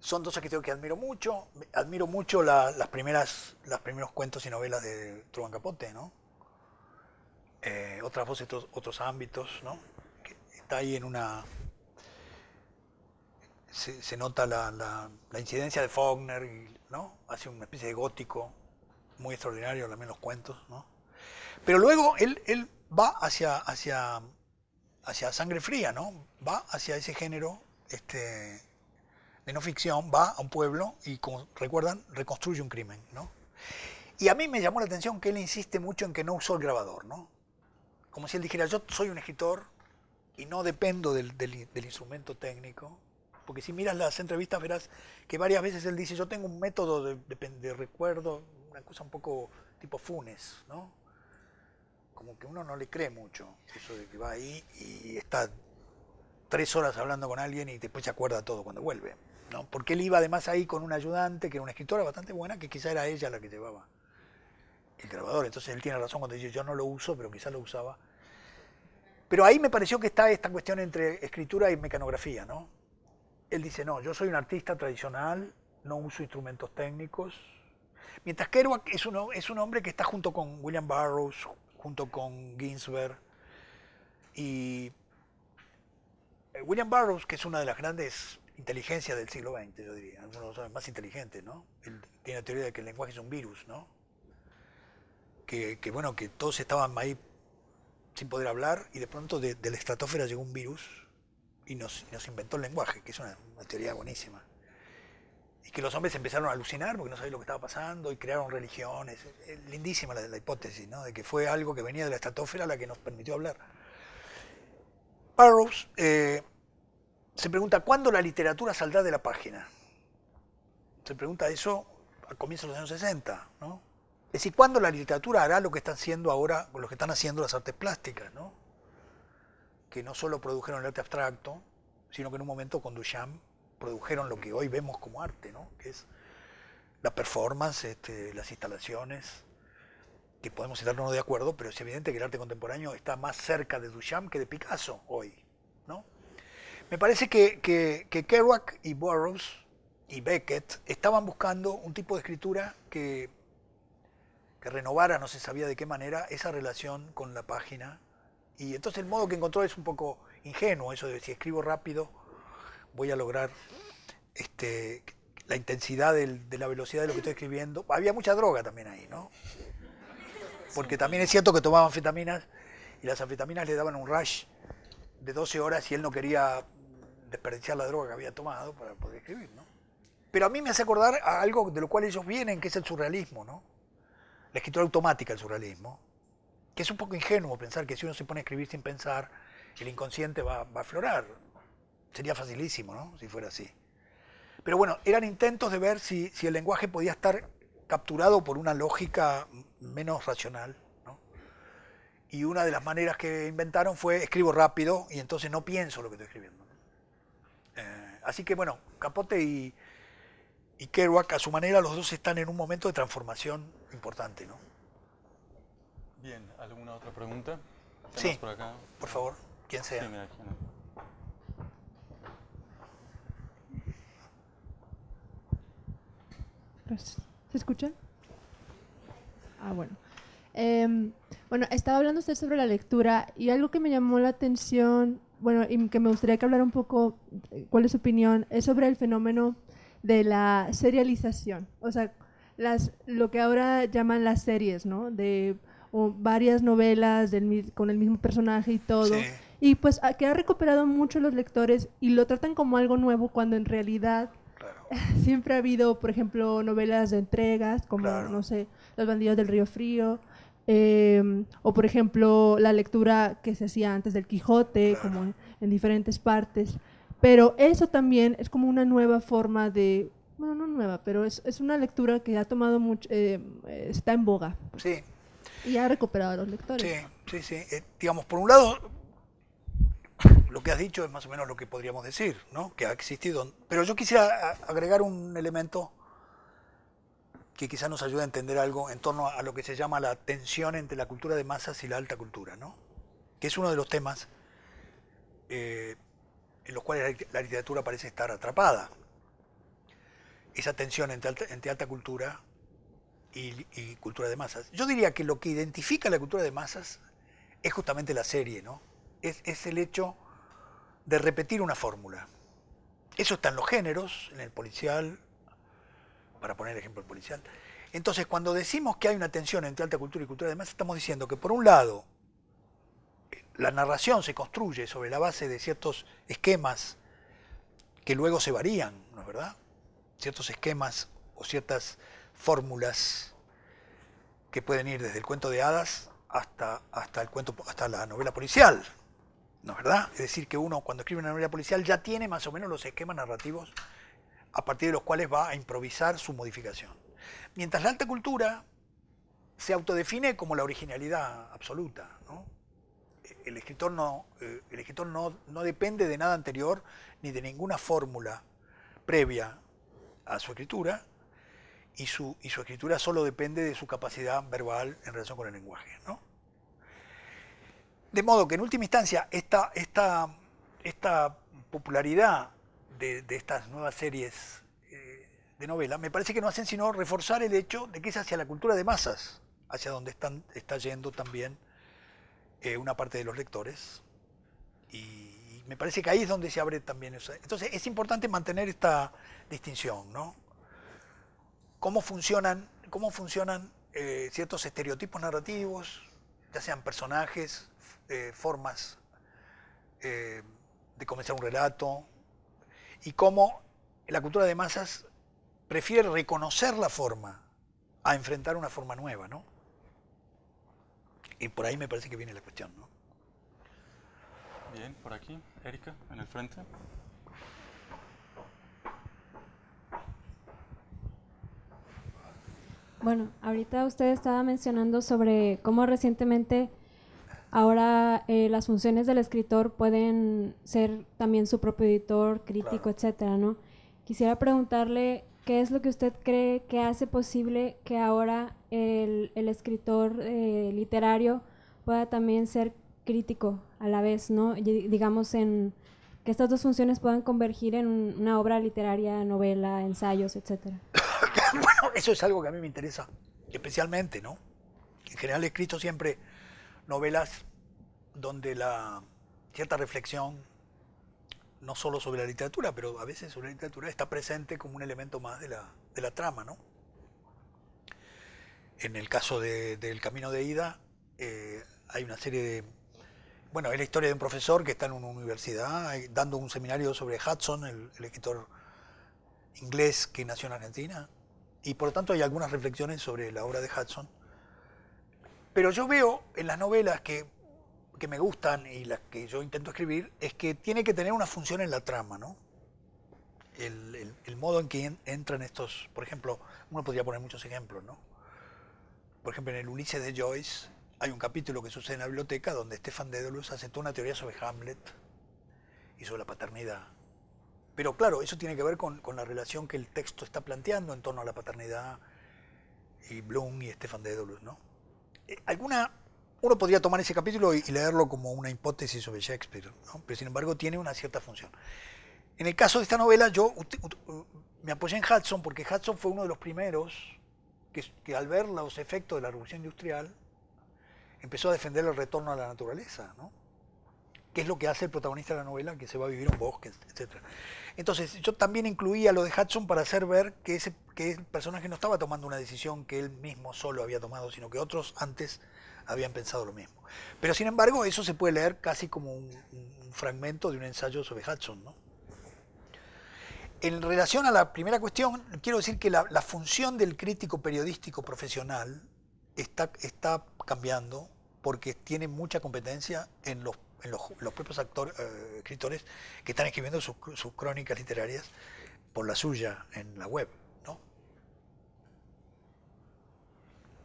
son dos escritores que admiro mucho. Admiro mucho las primeras, los primeros cuentos y novelas de Truman Capote, ¿no? Eh, otras voces, otros, otros ámbitos, ¿no? está ahí en una... Se, nota la, la, incidencia de Faulkner, ¿no? Hace una especie de gótico muy extraordinario, también los cuentos, ¿no? Pero luego él, él va hacia, hacia, hacia sangre fría, ¿no? Va hacia ese género este, de no ficción, va a un pueblo y, como recuerdan, reconstruye un crimen, ¿no? Y a mí me llamó la atención que él insiste mucho en que no usó el grabador, ¿no? como si él dijera, yo soy un escritor y no dependo del, instrumento técnico, porque si miras las entrevistas verás que varias veces él dice, yo tengo un método de, recuerdo, una cosa un poco tipo funes, ¿no? Como que uno no le cree mucho, eso de que va ahí y está tres horas hablando con alguien y después se acuerda todo cuando vuelve, ¿no? Porque él iba además ahí con una ayudante, que era una escritora bastante buena, que quizá era ella la que llevaba el grabador. Entonces él tiene razón cuando dice yo no lo uso, pero quizás lo usaba. Pero ahí me pareció que está esta cuestión entre escritura y mecanografía, ¿no? Él dice, no, yo soy un artista tradicional, no uso instrumentos técnicos. Mientras Kerouac es un, es un hombre que está junto con William Burroughs, junto con Ginsberg. Y eh, William Burroughs, que es una de las grandes inteligencias del siglo XX, yo diría, uno de los más inteligentes, ¿no? tiene la teoría de que el lenguaje es un virus, ¿no? que, bueno, que todos estaban ahí sin poder hablar y de pronto de, la estratosfera llegó un virus y nos, inventó el lenguaje, que es una, teoría buenísima. Y que los hombres empezaron a alucinar porque no sabían lo que estaba pasando y crearon religiones. lindísima la, hipótesis, ¿no? De que fue algo que venía de la estratosfera la que nos permitió hablar. Parrows eh, se pregunta, ¿cuándo la literatura saldrá de la página? Se pregunta eso a comienzos de los años 60, ¿no? Es decir, ¿cuándo la literatura hará lo que están haciendo ahora, lo que están haciendo las artes plásticas, ¿no? que no solo produjeron el arte abstracto, sino que en un momento con Duchamp produjeron lo que hoy vemos como arte, ¿no? que es la performance, este, las instalaciones, que podemos estarnos de acuerdo, pero es evidente que el arte contemporáneo está más cerca de Duchamp que de Picasso hoy. ¿no? Me parece que, que, que Kerouac y Burroughs y Beckett estaban buscando un tipo de escritura que que renovara, no se sabía de qué manera, esa relación con la página. Y entonces el modo que encontró es un poco ingenuo, eso de si escribo rápido voy a lograr este, la intensidad de la velocidad de lo que estoy escribiendo. Había mucha droga también ahí, ¿no? Porque también es cierto que tomaba anfetaminas y las anfetaminas le daban un rush de 12 horas y él no quería desperdiciar la droga que había tomado para poder escribir, ¿no? Pero a mí me hace acordar a algo de lo cual ellos vienen, que es el surrealismo, ¿no? la escritura automática del surrealismo, que es un poco ingenuo pensar que si uno se pone a escribir sin pensar, el inconsciente va, a aflorar. Sería facilísimo, ¿no? Si fuera así. Pero bueno, eran intentos de ver si, el lenguaje podía estar capturado por una lógica menos racional. Y una de las maneras que inventaron fue escribo rápido y entonces no pienso lo que estoy escribiendo. Eh, así que bueno, Capote y, y Kerouac, a su manera, los dos están en un momento de transformación importante. ¿no? Bien, ¿alguna otra pregunta? Sí, por, favor, quien sea. Pues, ¿Se escucha? Ah, bueno. Em, bueno, estaba hablando usted sobre la lectura y algo que me llamó la atención, bueno, y que me gustaría que hablara un poco, eh, cuál es su opinión, es sobre el fenómeno de la serialización, o sea, las, lo que ahora llaman las series, ¿no? De varias novelas con el mismo personaje y todo. Y pues que ha recuperado mucho los lectores y lo tratan como algo nuevo cuando en realidad [LAUGHS] siempre ha habido, por ejemplo, novelas de entregas como, no sé, Los bandidos del río frío. Em, o por ejemplo la lectura que se hacía antes del Quijote, como en, en diferentes partes. Pero eso también es como una nueva forma de, bueno, no nueva, pero es, una lectura que ha tomado mucho, eh, está en boga. Sí. Y ha recuperado a los lectores. Sí, sí, sí. Eh, digamos, por un lado, lo que has dicho es más o menos lo que podríamos decir, ¿no? Que ha existido. Pero yo quisiera agregar un elemento que quizás nos ayude a entender algo en torno a lo que se llama la tensión entre la cultura de masas y la alta cultura, ¿no? Que es uno de los temas eh, en los cuales la literatura parece estar atrapada. Esa tensión entre alta, cultura y, cultura de masas. Yo diría que lo que identifica la cultura de masas es justamente la serie, ¿no? Es, es el hecho de repetir una fórmula. Eso está en los géneros, en el policial, para poner ejemplo el policial. Entonces, cuando decimos que hay una tensión entre alta cultura y cultura de masas, estamos diciendo que por un lado la narración se construye sobre la base de ciertos esquemas que luego se varían, ¿no es verdad? Ciertos esquemas o ciertas fórmulas que pueden ir desde el cuento de hadas hasta, hasta, el cuento, hasta la novela policial, ¿no es verdad? Es decir, que uno cuando escribe una novela policial ya tiene más o menos los esquemas narrativos a partir de los cuales va a improvisar su modificación. Mientras la alta cultura se autodefine como la originalidad absoluta, ¿no? el escritor no, eh, el escritor no, depende de nada anterior ni de ninguna fórmula previa a su escritura y su, y su escritura solo depende de su capacidad verbal en relación con el lenguaje. De modo que en última instancia esta, esta popularidad de, estas nuevas series eh, de novelas me parece que no hacen sino reforzar el hecho de que es hacia la cultura de masas, hacia donde están, está yendo también eh, una parte de los lectores. Y, me parece que ahí es donde se abre también eso. Entonces es importante mantener esta distinción, ¿no? ¿Cómo funcionan, cómo funcionan eh, ciertos estereotipos narrativos, ya sean personajes, eh, formas de comenzar un relato, y cómo la cultura de masas prefiere reconocer la forma a enfrentar una forma nueva, ¿no? Y por ahí me parece que viene la cuestión, ¿no? Bien, por aquí, Erika, en el frente. Bueno, ahorita usted estaba mencionando sobre cómo recientemente ahora eh, las funciones del escritor pueden ser también su propio editor, crítico, etcétera, ¿no? Quisiera preguntarle ¿Qué es lo que usted cree que hace posible que ahora el, escritor eh, literario pueda también ser crítico a la vez, ¿no? digamos, en que estas dos funciones puedan convergir en una obra literaria, novela, ensayos, etcétera. [COUGHS] bueno, eso es algo que a mí me interesa especialmente, ¿no? En general he escrito siempre novelas donde la cierta reflexión no solo sobre la literatura, pero a veces sobre la literatura está presente como un elemento más de la, trama, ¿no? En el caso del camino de ida, eh, hay una serie de. Bueno, es la historia de un profesor que está en una universidad eh, dando un seminario sobre Hudson, el, el escritor inglés que nació en Argentina, y por lo tanto hay algunas reflexiones sobre la obra de Hudson. Pero yo veo en las novelas que que me gustan y las que yo intento escribir es que tiene que tener una función en la trama, ¿no? El, modo en que entran estos, por ejemplo, uno podría poner muchos ejemplos, ¿no? Por ejemplo, en el Ulises de Joyce hay un capítulo que sucede en la biblioteca donde Stefan Dedalus hace toda una teoría sobre Hamlet y sobre la paternidad. Pero claro, eso tiene que ver con, la relación que el texto está planteando en torno a la paternidad y Bloom y Stefan Dedalus, ¿no? Eh, alguna uno podría tomar ese capítulo y, leerlo como una hipótesis sobre Shakespeare, pero sin embargo tiene una cierta función. En el caso de esta novela, yo me apoyé en Hudson porque Hudson fue uno de los primeros que, al ver los efectos de la revolución industrial empezó a defender el retorno a la naturaleza, que es lo que hace el protagonista de la novela, que se va a vivir un bosque, etc. Entonces, yo también incluía lo de Hudson para hacer ver que, ese, que personaje no estaba tomando una decisión que él mismo solo había tomado, sino que otros antes habían pensado lo mismo. Pero sin embargo, eso se puede leer casi como un, fragmento de un ensayo sobre Hudson. ¿no? En relación a la primera cuestión, quiero decir que la, función del crítico periodístico profesional está, está cambiando porque tiene mucha competencia en los, propios actores, eh, escritores que están escribiendo sus crónicas literarias por la suya en la web.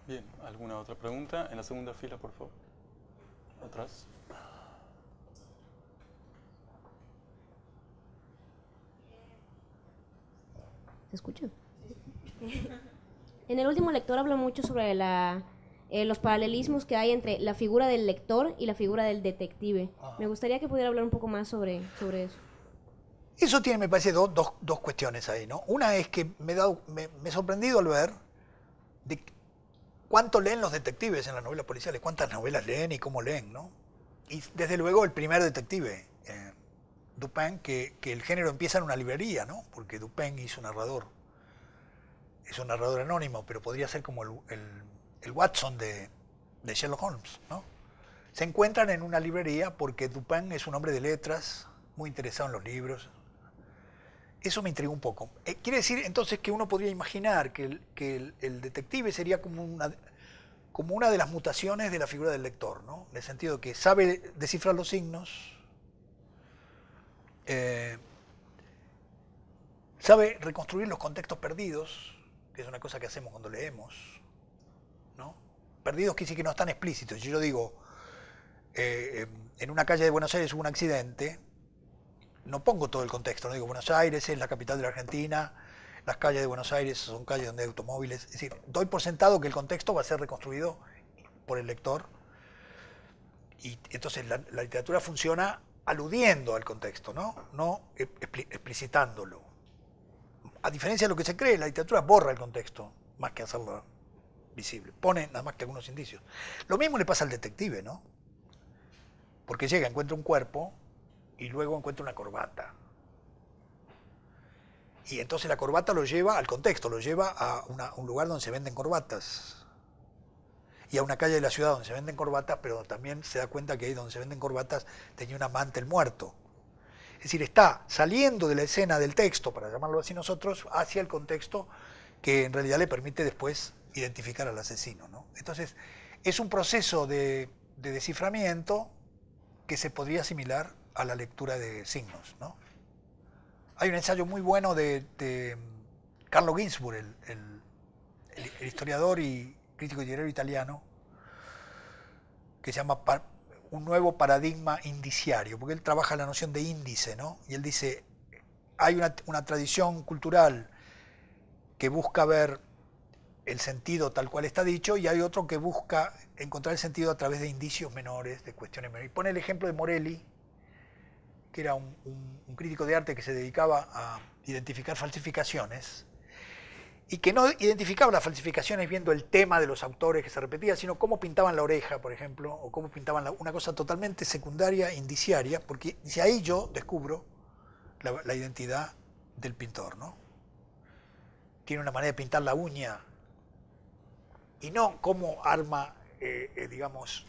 Bien, ¿alguna otra pregunta? En la segunda fila, por favor. Atrás. ¿Se escucha? en el último lector habló mucho sobre la, eh, los paralelismos que hay entre la figura del lector y la figura del detective. Ah. Me gustaría que pudiera hablar un poco más sobre, sobre eso. Eso tiene, me parece, dos, cuestiones ahí, ¿no? Una es que me, he me, sorprendido al ver ¿Cuánto leen los detectives en las novelas policiales? ¿Cuántas novelas leen y cómo leen? ¿no? Y desde luego el primer detective, eh, Dupin, que, el género empieza en una librería, ¿no? porque Dupin hizo narrador. Es un narrador anónimo, pero podría ser como el, Watson de, de, Sherlock Holmes. ¿no? Se encuentran en una librería porque Dupin es un hombre de letras, muy interesado en los libros, eso me intrigó un poco. Eh, quiere decir entonces que uno podría imaginar que, el, detective sería como una, como una de las mutaciones de la figura del lector, ¿no? En el sentido que sabe descifrar los signos, eh, sabe reconstruir los contextos perdidos, que es una cosa que hacemos cuando leemos, ¿no? Perdidos que sí que no están explícitos. yo digo, eh, en una calle de Buenos Aires hubo un accidente, no pongo todo el contexto, no digo Buenos Aires es la capital de la Argentina, las calles de Buenos Aires son calles donde hay automóviles, es decir, doy por sentado que el contexto va a ser reconstruido por el lector y entonces la, la literatura funciona aludiendo al contexto, no, no explicitándolo. A diferencia de lo que se cree, la literatura borra el contexto más que hacerlo visible, pone nada más que algunos indicios. Lo mismo le pasa al detective, ¿no? Porque llega, encuentra un cuerpo, y luego encuentra una corbata. Y entonces la corbata lo lleva al contexto, lo lleva a un lugar donde se venden corbatas. Y a una calle de la ciudad donde se venden corbatas, pero también se da cuenta que ahí donde se venden corbatas tenía un amante el muerto. Es decir, está saliendo de la escena del texto, para llamarlo así nosotros, hacia el contexto que en realidad le permite después identificar al asesino. ¿no? Entonces, es un proceso de desciframiento que se podría asimilar a la lectura de signos. Hay un ensayo muy bueno de, Carlo Ginsburg, el, historiador y crítico literario italiano, que se llama Un nuevo paradigma indiciario, porque él trabaja la noción de índice, ¿no? y él dice, hay una, una tradición cultural que busca ver el sentido tal cual está dicho y hay otro que busca encontrar el sentido a través de indicios menores, de cuestiones menores. Y pone el ejemplo de Morelli, que era un, crítico de arte que se dedicaba a identificar falsificaciones y que no identificaba las falsificaciones viendo el tema de los autores que se repetía, sino cómo pintaban la oreja, por ejemplo, o cómo pintaban una cosa totalmente secundaria, indiciaria, porque si ahí yo descubro la, identidad del pintor, ¿no? Tiene una manera de pintar la uña y no cómo arma, eh, eh, digamos,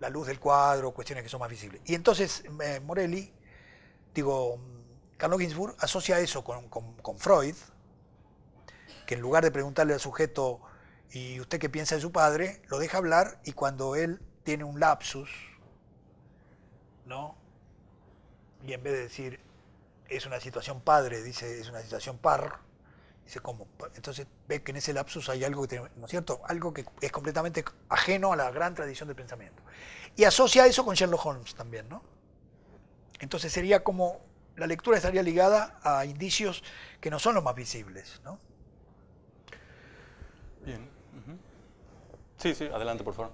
la luz del cuadro, cuestiones que son más visibles. Y entonces eh, Morelli digo, Carlos Ginsburg asocia eso con, Freud, que en lugar de preguntarle al sujeto, ¿y usted qué piensa de su padre?, lo deja hablar y cuando él tiene un lapsus, ¿no? Y en vez de decir, es una situación padre, dice, es una situación par, dice, ¿cómo? Entonces ve que en ese lapsus hay algo que ¿no es cierto? Algo que es completamente ajeno a la gran tradición del pensamiento. Y asocia eso con Sherlock Holmes también, ¿no? Entonces sería como, la lectura estaría ligada a indicios que no son los más visibles. ¿no? Bien. Sí, sí, adelante, por favor.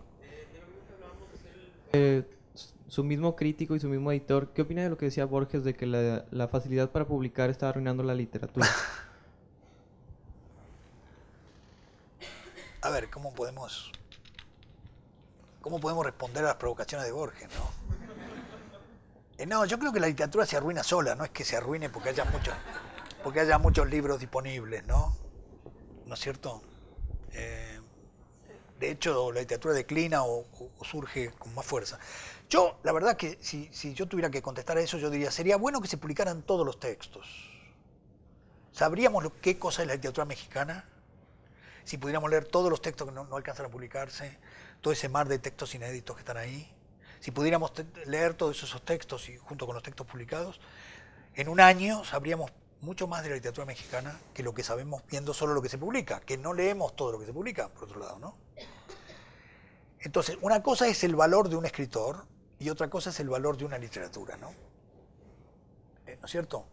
Eh, su mismo crítico y su mismo editor, ¿qué opina de lo que decía Borges de que la, la facilidad para publicar está arruinando la literatura? [LAUGHS] a ver, ¿cómo podemos, ¿cómo podemos responder a las provocaciones de Borges? ¿no? Eh, no, yo creo que la literatura se arruina sola, no es que se arruine porque haya muchos, porque haya muchos libros disponibles, ¿no? ¿No es cierto? Eh, de hecho, la literatura declina o, surge con más fuerza. Yo, la verdad que si, yo tuviera que contestar a eso, yo diría, sería bueno que se publicaran todos los textos. ¿Sabríamos qué cosa es la literatura mexicana? Si pudiéramos leer todos los textos que no alcanzan a publicarse, todo ese mar de textos inéditos que están ahí si pudiéramos leer todos esos textos y junto con los textos publicados, en un año sabríamos mucho más de la literatura mexicana que lo que sabemos viendo solo lo que se publica, que no leemos todo lo que se publica, por otro lado, ¿no? Entonces, una cosa es el valor de un escritor y otra cosa es el valor de una literatura, ¿no? Eh, ¿No es cierto?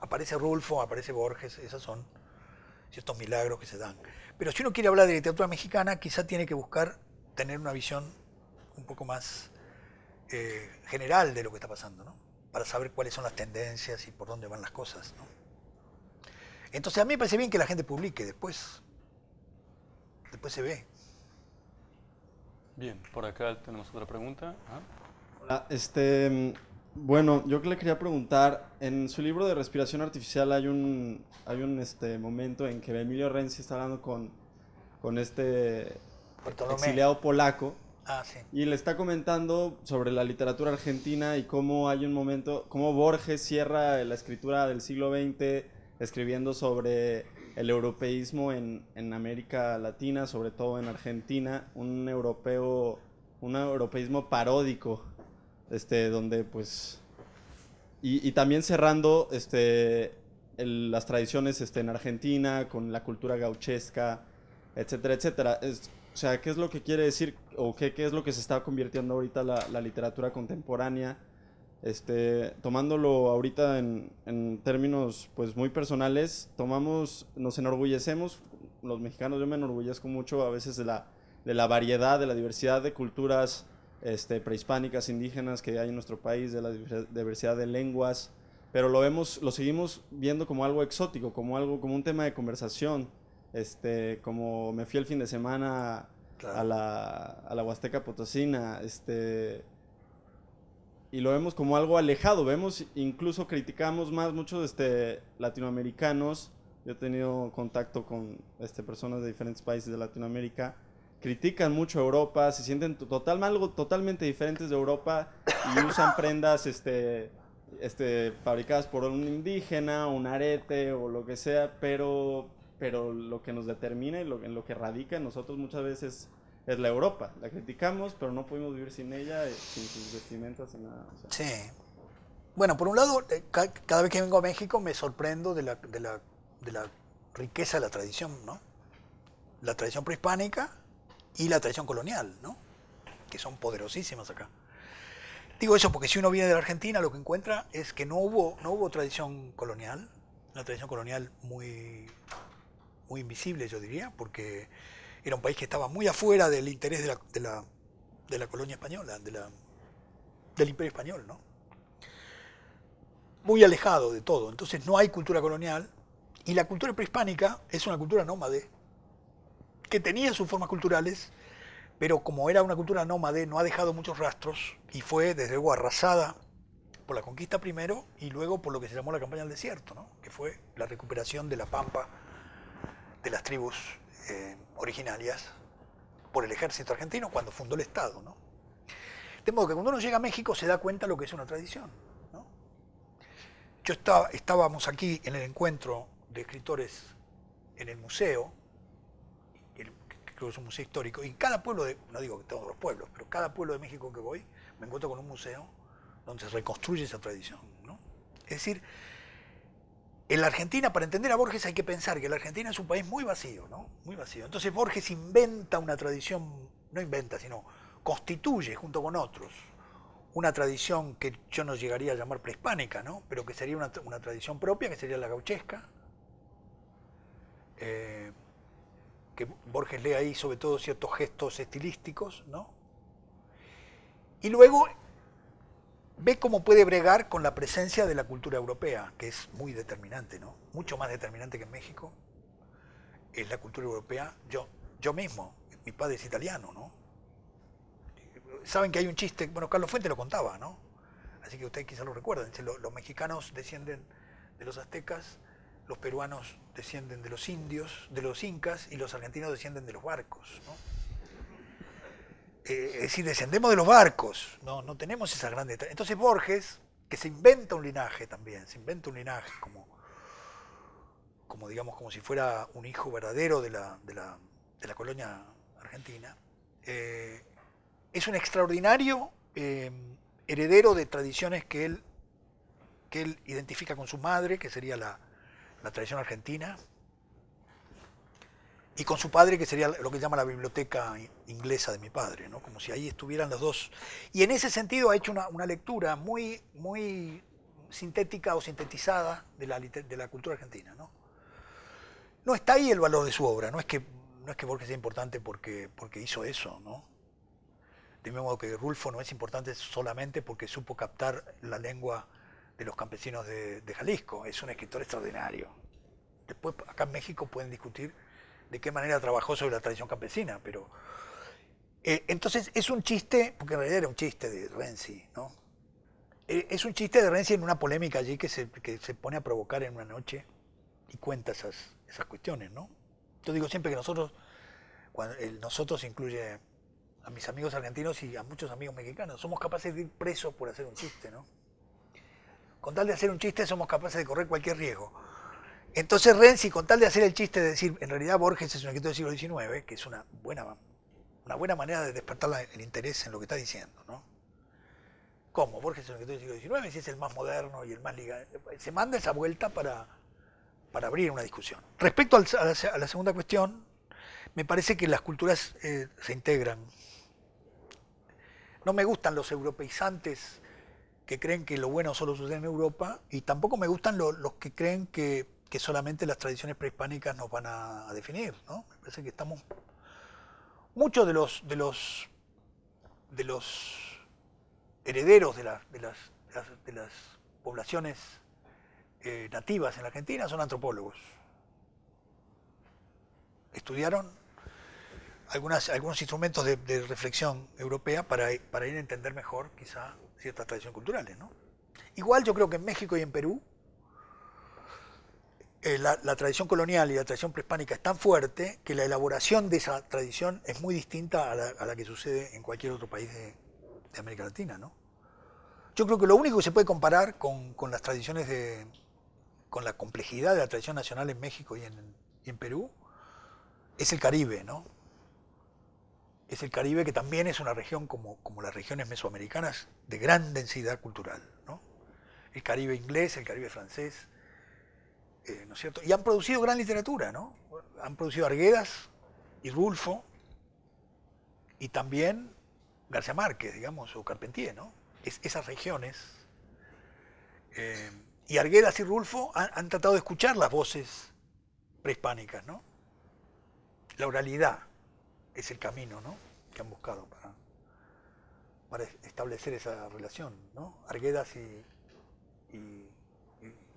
Aparece Rulfo, aparece Borges, esos son ciertos milagros que se dan. Pero si uno quiere hablar de literatura mexicana, quizá tiene que buscar tener una visión un poco más eh, general de lo que está pasando, ¿no? para saber cuáles son las tendencias y por dónde van las cosas. ¿no? Entonces a mí me parece bien que la gente publique después. Después se ve. Bien, por acá tenemos otra pregunta. Hola, este, bueno, yo le quería preguntar, en su libro de Respiración Artificial hay un, hay un este, momento en que Emilio Renzi está hablando con, con este Bartolomé. exiliado polaco Ah, y le está comentando sobre la literatura argentina y cómo hay un momento, cómo Borges cierra la escritura del siglo XX escribiendo sobre el europeísmo en, en América Latina, sobre todo en Argentina, un europeo, un europeísmo paródico, este, donde pues... Y, también cerrando este, las tradiciones este, en Argentina, con la cultura gauchesca, etcétera, etcétera. O sea, ¿qué es lo que quiere decir o qué, qué es lo que se está convirtiendo ahorita la, la literatura contemporánea? Este, tomándolo ahorita en, en, términos pues muy personales, tomamos, nos enorgullecemos, los mexicanos, yo me enorgullezco mucho a veces de la, de la variedad, de la diversidad de culturas este, prehispánicas, indígenas que hay en nuestro país, de la diversidad de lenguas, pero lo vemos, lo seguimos viendo como algo exótico, como algo, como un tema de conversación, este, como me fui el fin de semana a, la, a la Huasteca Potosina, este, y lo vemos como algo alejado. Vemos, incluso criticamos más muchos este, latinoamericanos. Yo he tenido contacto con este, personas de diferentes países de Latinoamérica. Critican mucho a Europa, se sienten total, algo totalmente diferentes de Europa y usan prendas este, este, fabricadas por un indígena, un arete o lo que sea, pero pero lo que nos determina y lo, en lo que radica en nosotros muchas veces es la Europa. La criticamos, pero no pudimos vivir sin ella, eh, sin sus vestimentas, sin nada. Sí. Bueno, por un lado, eh, cada vez que vengo a México me sorprendo de la, riqueza de la tradición, ¿no? La tradición prehispánica y la tradición colonial, ¿no? Que son poderosísimas acá. Digo eso porque si uno viene de la Argentina, lo que encuentra es que no hubo, no hubo tradición colonial, una tradición colonial muy muy invisible, yo diría, porque era un país que estaba muy afuera del interés de la, colonia española, de la, del imperio español, ¿no? Muy alejado de todo. Entonces no hay cultura colonial y la cultura prehispánica es una cultura nómade que tenía sus formas culturales, pero como era una cultura nómade no ha dejado muchos rastros y fue desde luego arrasada por la conquista primero y luego por lo que se llamó la campaña del desierto, que fue la recuperación de la pampa de las tribus eh, originarias por el ejército argentino cuando fundó el Estado. ¿no? De modo que cuando uno llega a México se da cuenta de lo que es una tradición. ¿no? Yo estaba, estábamos aquí en el encuentro de escritores en el museo, que creo que es un museo histórico, y cada pueblo, de, no digo que todos los pueblos, pero cada pueblo de México que voy, me encuentro con un museo donde se reconstruye esa tradición. ¿no? Es decir, en la Argentina, para entender a Borges, hay que pensar que la Argentina es un país muy vacío, ¿no? Muy vacío. Entonces Borges inventa una tradición, no inventa, sino constituye junto con otros una tradición que yo no llegaría a llamar prehispánica, ¿no? Pero que sería una, tradición propia, que sería la gauchesca. Eh, que Borges lee ahí sobre todo ciertos gestos estilísticos, ¿no? Y luego ve cómo puede bregar con la presencia de la cultura europea, que es muy determinante, ¿no? Mucho más determinante que en México es eh, la cultura europea. Yo, yo mismo, mi padre es italiano, ¿no? Saben que hay un chiste, bueno, Carlos Fuente lo contaba, ¿no? Así que ustedes quizás lo recuerden, Los, los mexicanos descienden de los aztecas, los peruanos descienden de los indios, de los incas, y los argentinos descienden de los barcos, ¿no? Eh, es decir, descendemos de los barcos, no, tenemos esa grandes... Entonces Borges, que se inventa un linaje también, se inventa un linaje como, como digamos, como si fuera un hijo verdadero de la, de la, colonia argentina, eh, es un extraordinario eh, heredero de tradiciones que él, que él identifica con su madre, que sería la tradición argentina, y con su padre, que sería lo que llama la biblioteca inglesa de mi padre, ¿no? como si ahí estuvieran los dos. Y en ese sentido ha hecho una, lectura muy, muy sintética o sintetizada de la, de la cultura argentina. ¿no? está ahí el valor de su obra, no es que, no es que Borges sea importante porque, porque hizo eso, ¿no? De mismo modo que Rulfo no es importante solamente porque supo captar la lengua de los campesinos de, de Jalisco, es un escritor extraordinario. Después acá en México pueden discutir de qué manera trabajó sobre la tradición campesina, pero... Eh, entonces es un chiste, porque en realidad era un chiste de Renzi, ¿no? Eh, es un chiste de Renzi en una polémica allí que se, pone a provocar en una noche y cuenta esas, cuestiones, ¿no? Yo digo siempre que nosotros, cuando nosotros incluye a mis amigos argentinos y a muchos amigos mexicanos, somos capaces de ir presos por hacer un chiste, ¿no? Con tal de hacer un chiste somos capaces de correr cualquier riesgo. Entonces Renzi, con tal de hacer el chiste de decir, en realidad Borges es un escritor del siglo XIX, que es una buena, una buena manera de despertar el interés en lo que está diciendo, ¿no? ¿Cómo? Borges es un escritor del siglo XIX, si es el más moderno y el más ligado. Se manda esa vuelta para, abrir una discusión. Respecto a, la, segunda cuestión, me parece que las culturas eh, se integran. No me gustan los europeizantes que creen que lo bueno solo sucede en Europa y tampoco me gustan los que creen que que solamente las tradiciones prehispánicas nos van a definir. ¿no? Me parece que estamos. Muchos de los, de los, de los herederos de, las, las, poblaciones eh, nativas en la Argentina son antropólogos. Estudiaron algunos instrumentos de, reflexión europea para, ir a entender mejor quizá ciertas tradiciones culturales. ¿no? Igual yo creo que en México y en Perú eh, la, tradición colonial y la tradición prehispánica es tan fuerte que la elaboración de esa tradición es muy distinta a la, que sucede en cualquier otro país de, América Latina, ¿no? Yo creo que lo único que se puede comparar con, las tradiciones de... con la complejidad de la tradición nacional en México y en, Perú, es el Caribe, ¿no? Es el Caribe que también es una región como, como las regiones mesoamericanas de gran densidad cultural, ¿no? El Caribe inglés, el Caribe francés, eh, y han producido gran literatura, ¿no? Han producido Arguedas y Rulfo, y también García Márquez, digamos, o Carpentier, ¿no? Es, esas regiones. Eh, y Arguedas y Rulfo han, tratado de escuchar las voces prehispánicas, ¿no? La oralidad es el camino, ¿no? Que han buscado para, establecer esa relación, ¿no? Arguedas y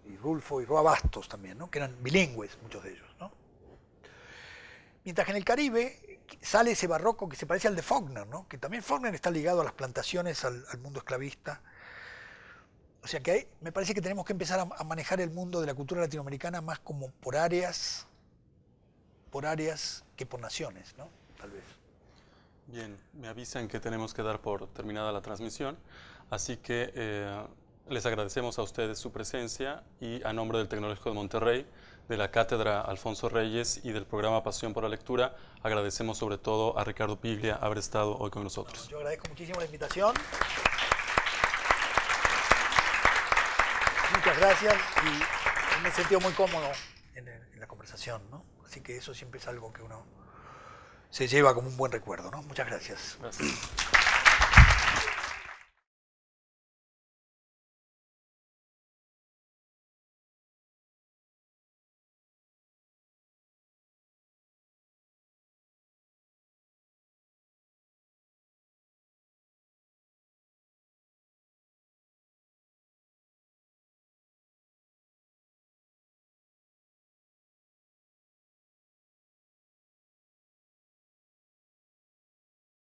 y Rulfo y Roa Bastos también, ¿no? que eran bilingües muchos de ellos. ¿no? Mientras que en el Caribe sale ese barroco que se parece al de Faulkner, que también Faulkner está ligado a las plantaciones, al, mundo esclavista. O sea que ahí me parece que tenemos que empezar a, manejar el mundo de la cultura latinoamericana más como por áreas, por áreas que por naciones, ¿no? Tal vez. Bien, me avisan que tenemos que dar por terminada la transmisión, así que eh, les agradecemos a ustedes su presencia y a nombre del Tecnológico de Monterrey, de la Cátedra Alfonso Reyes y del programa Pasión por la Lectura, agradecemos sobre todo a Ricardo Piglia haber estado hoy con nosotros. Yo agradezco muchísimo la invitación. Muchas gracias y me he sentido muy cómodo en, la conversación, ¿no? Así que eso siempre es algo que uno se lleva como un buen recuerdo, ¿no? Muchas gracias. gracias.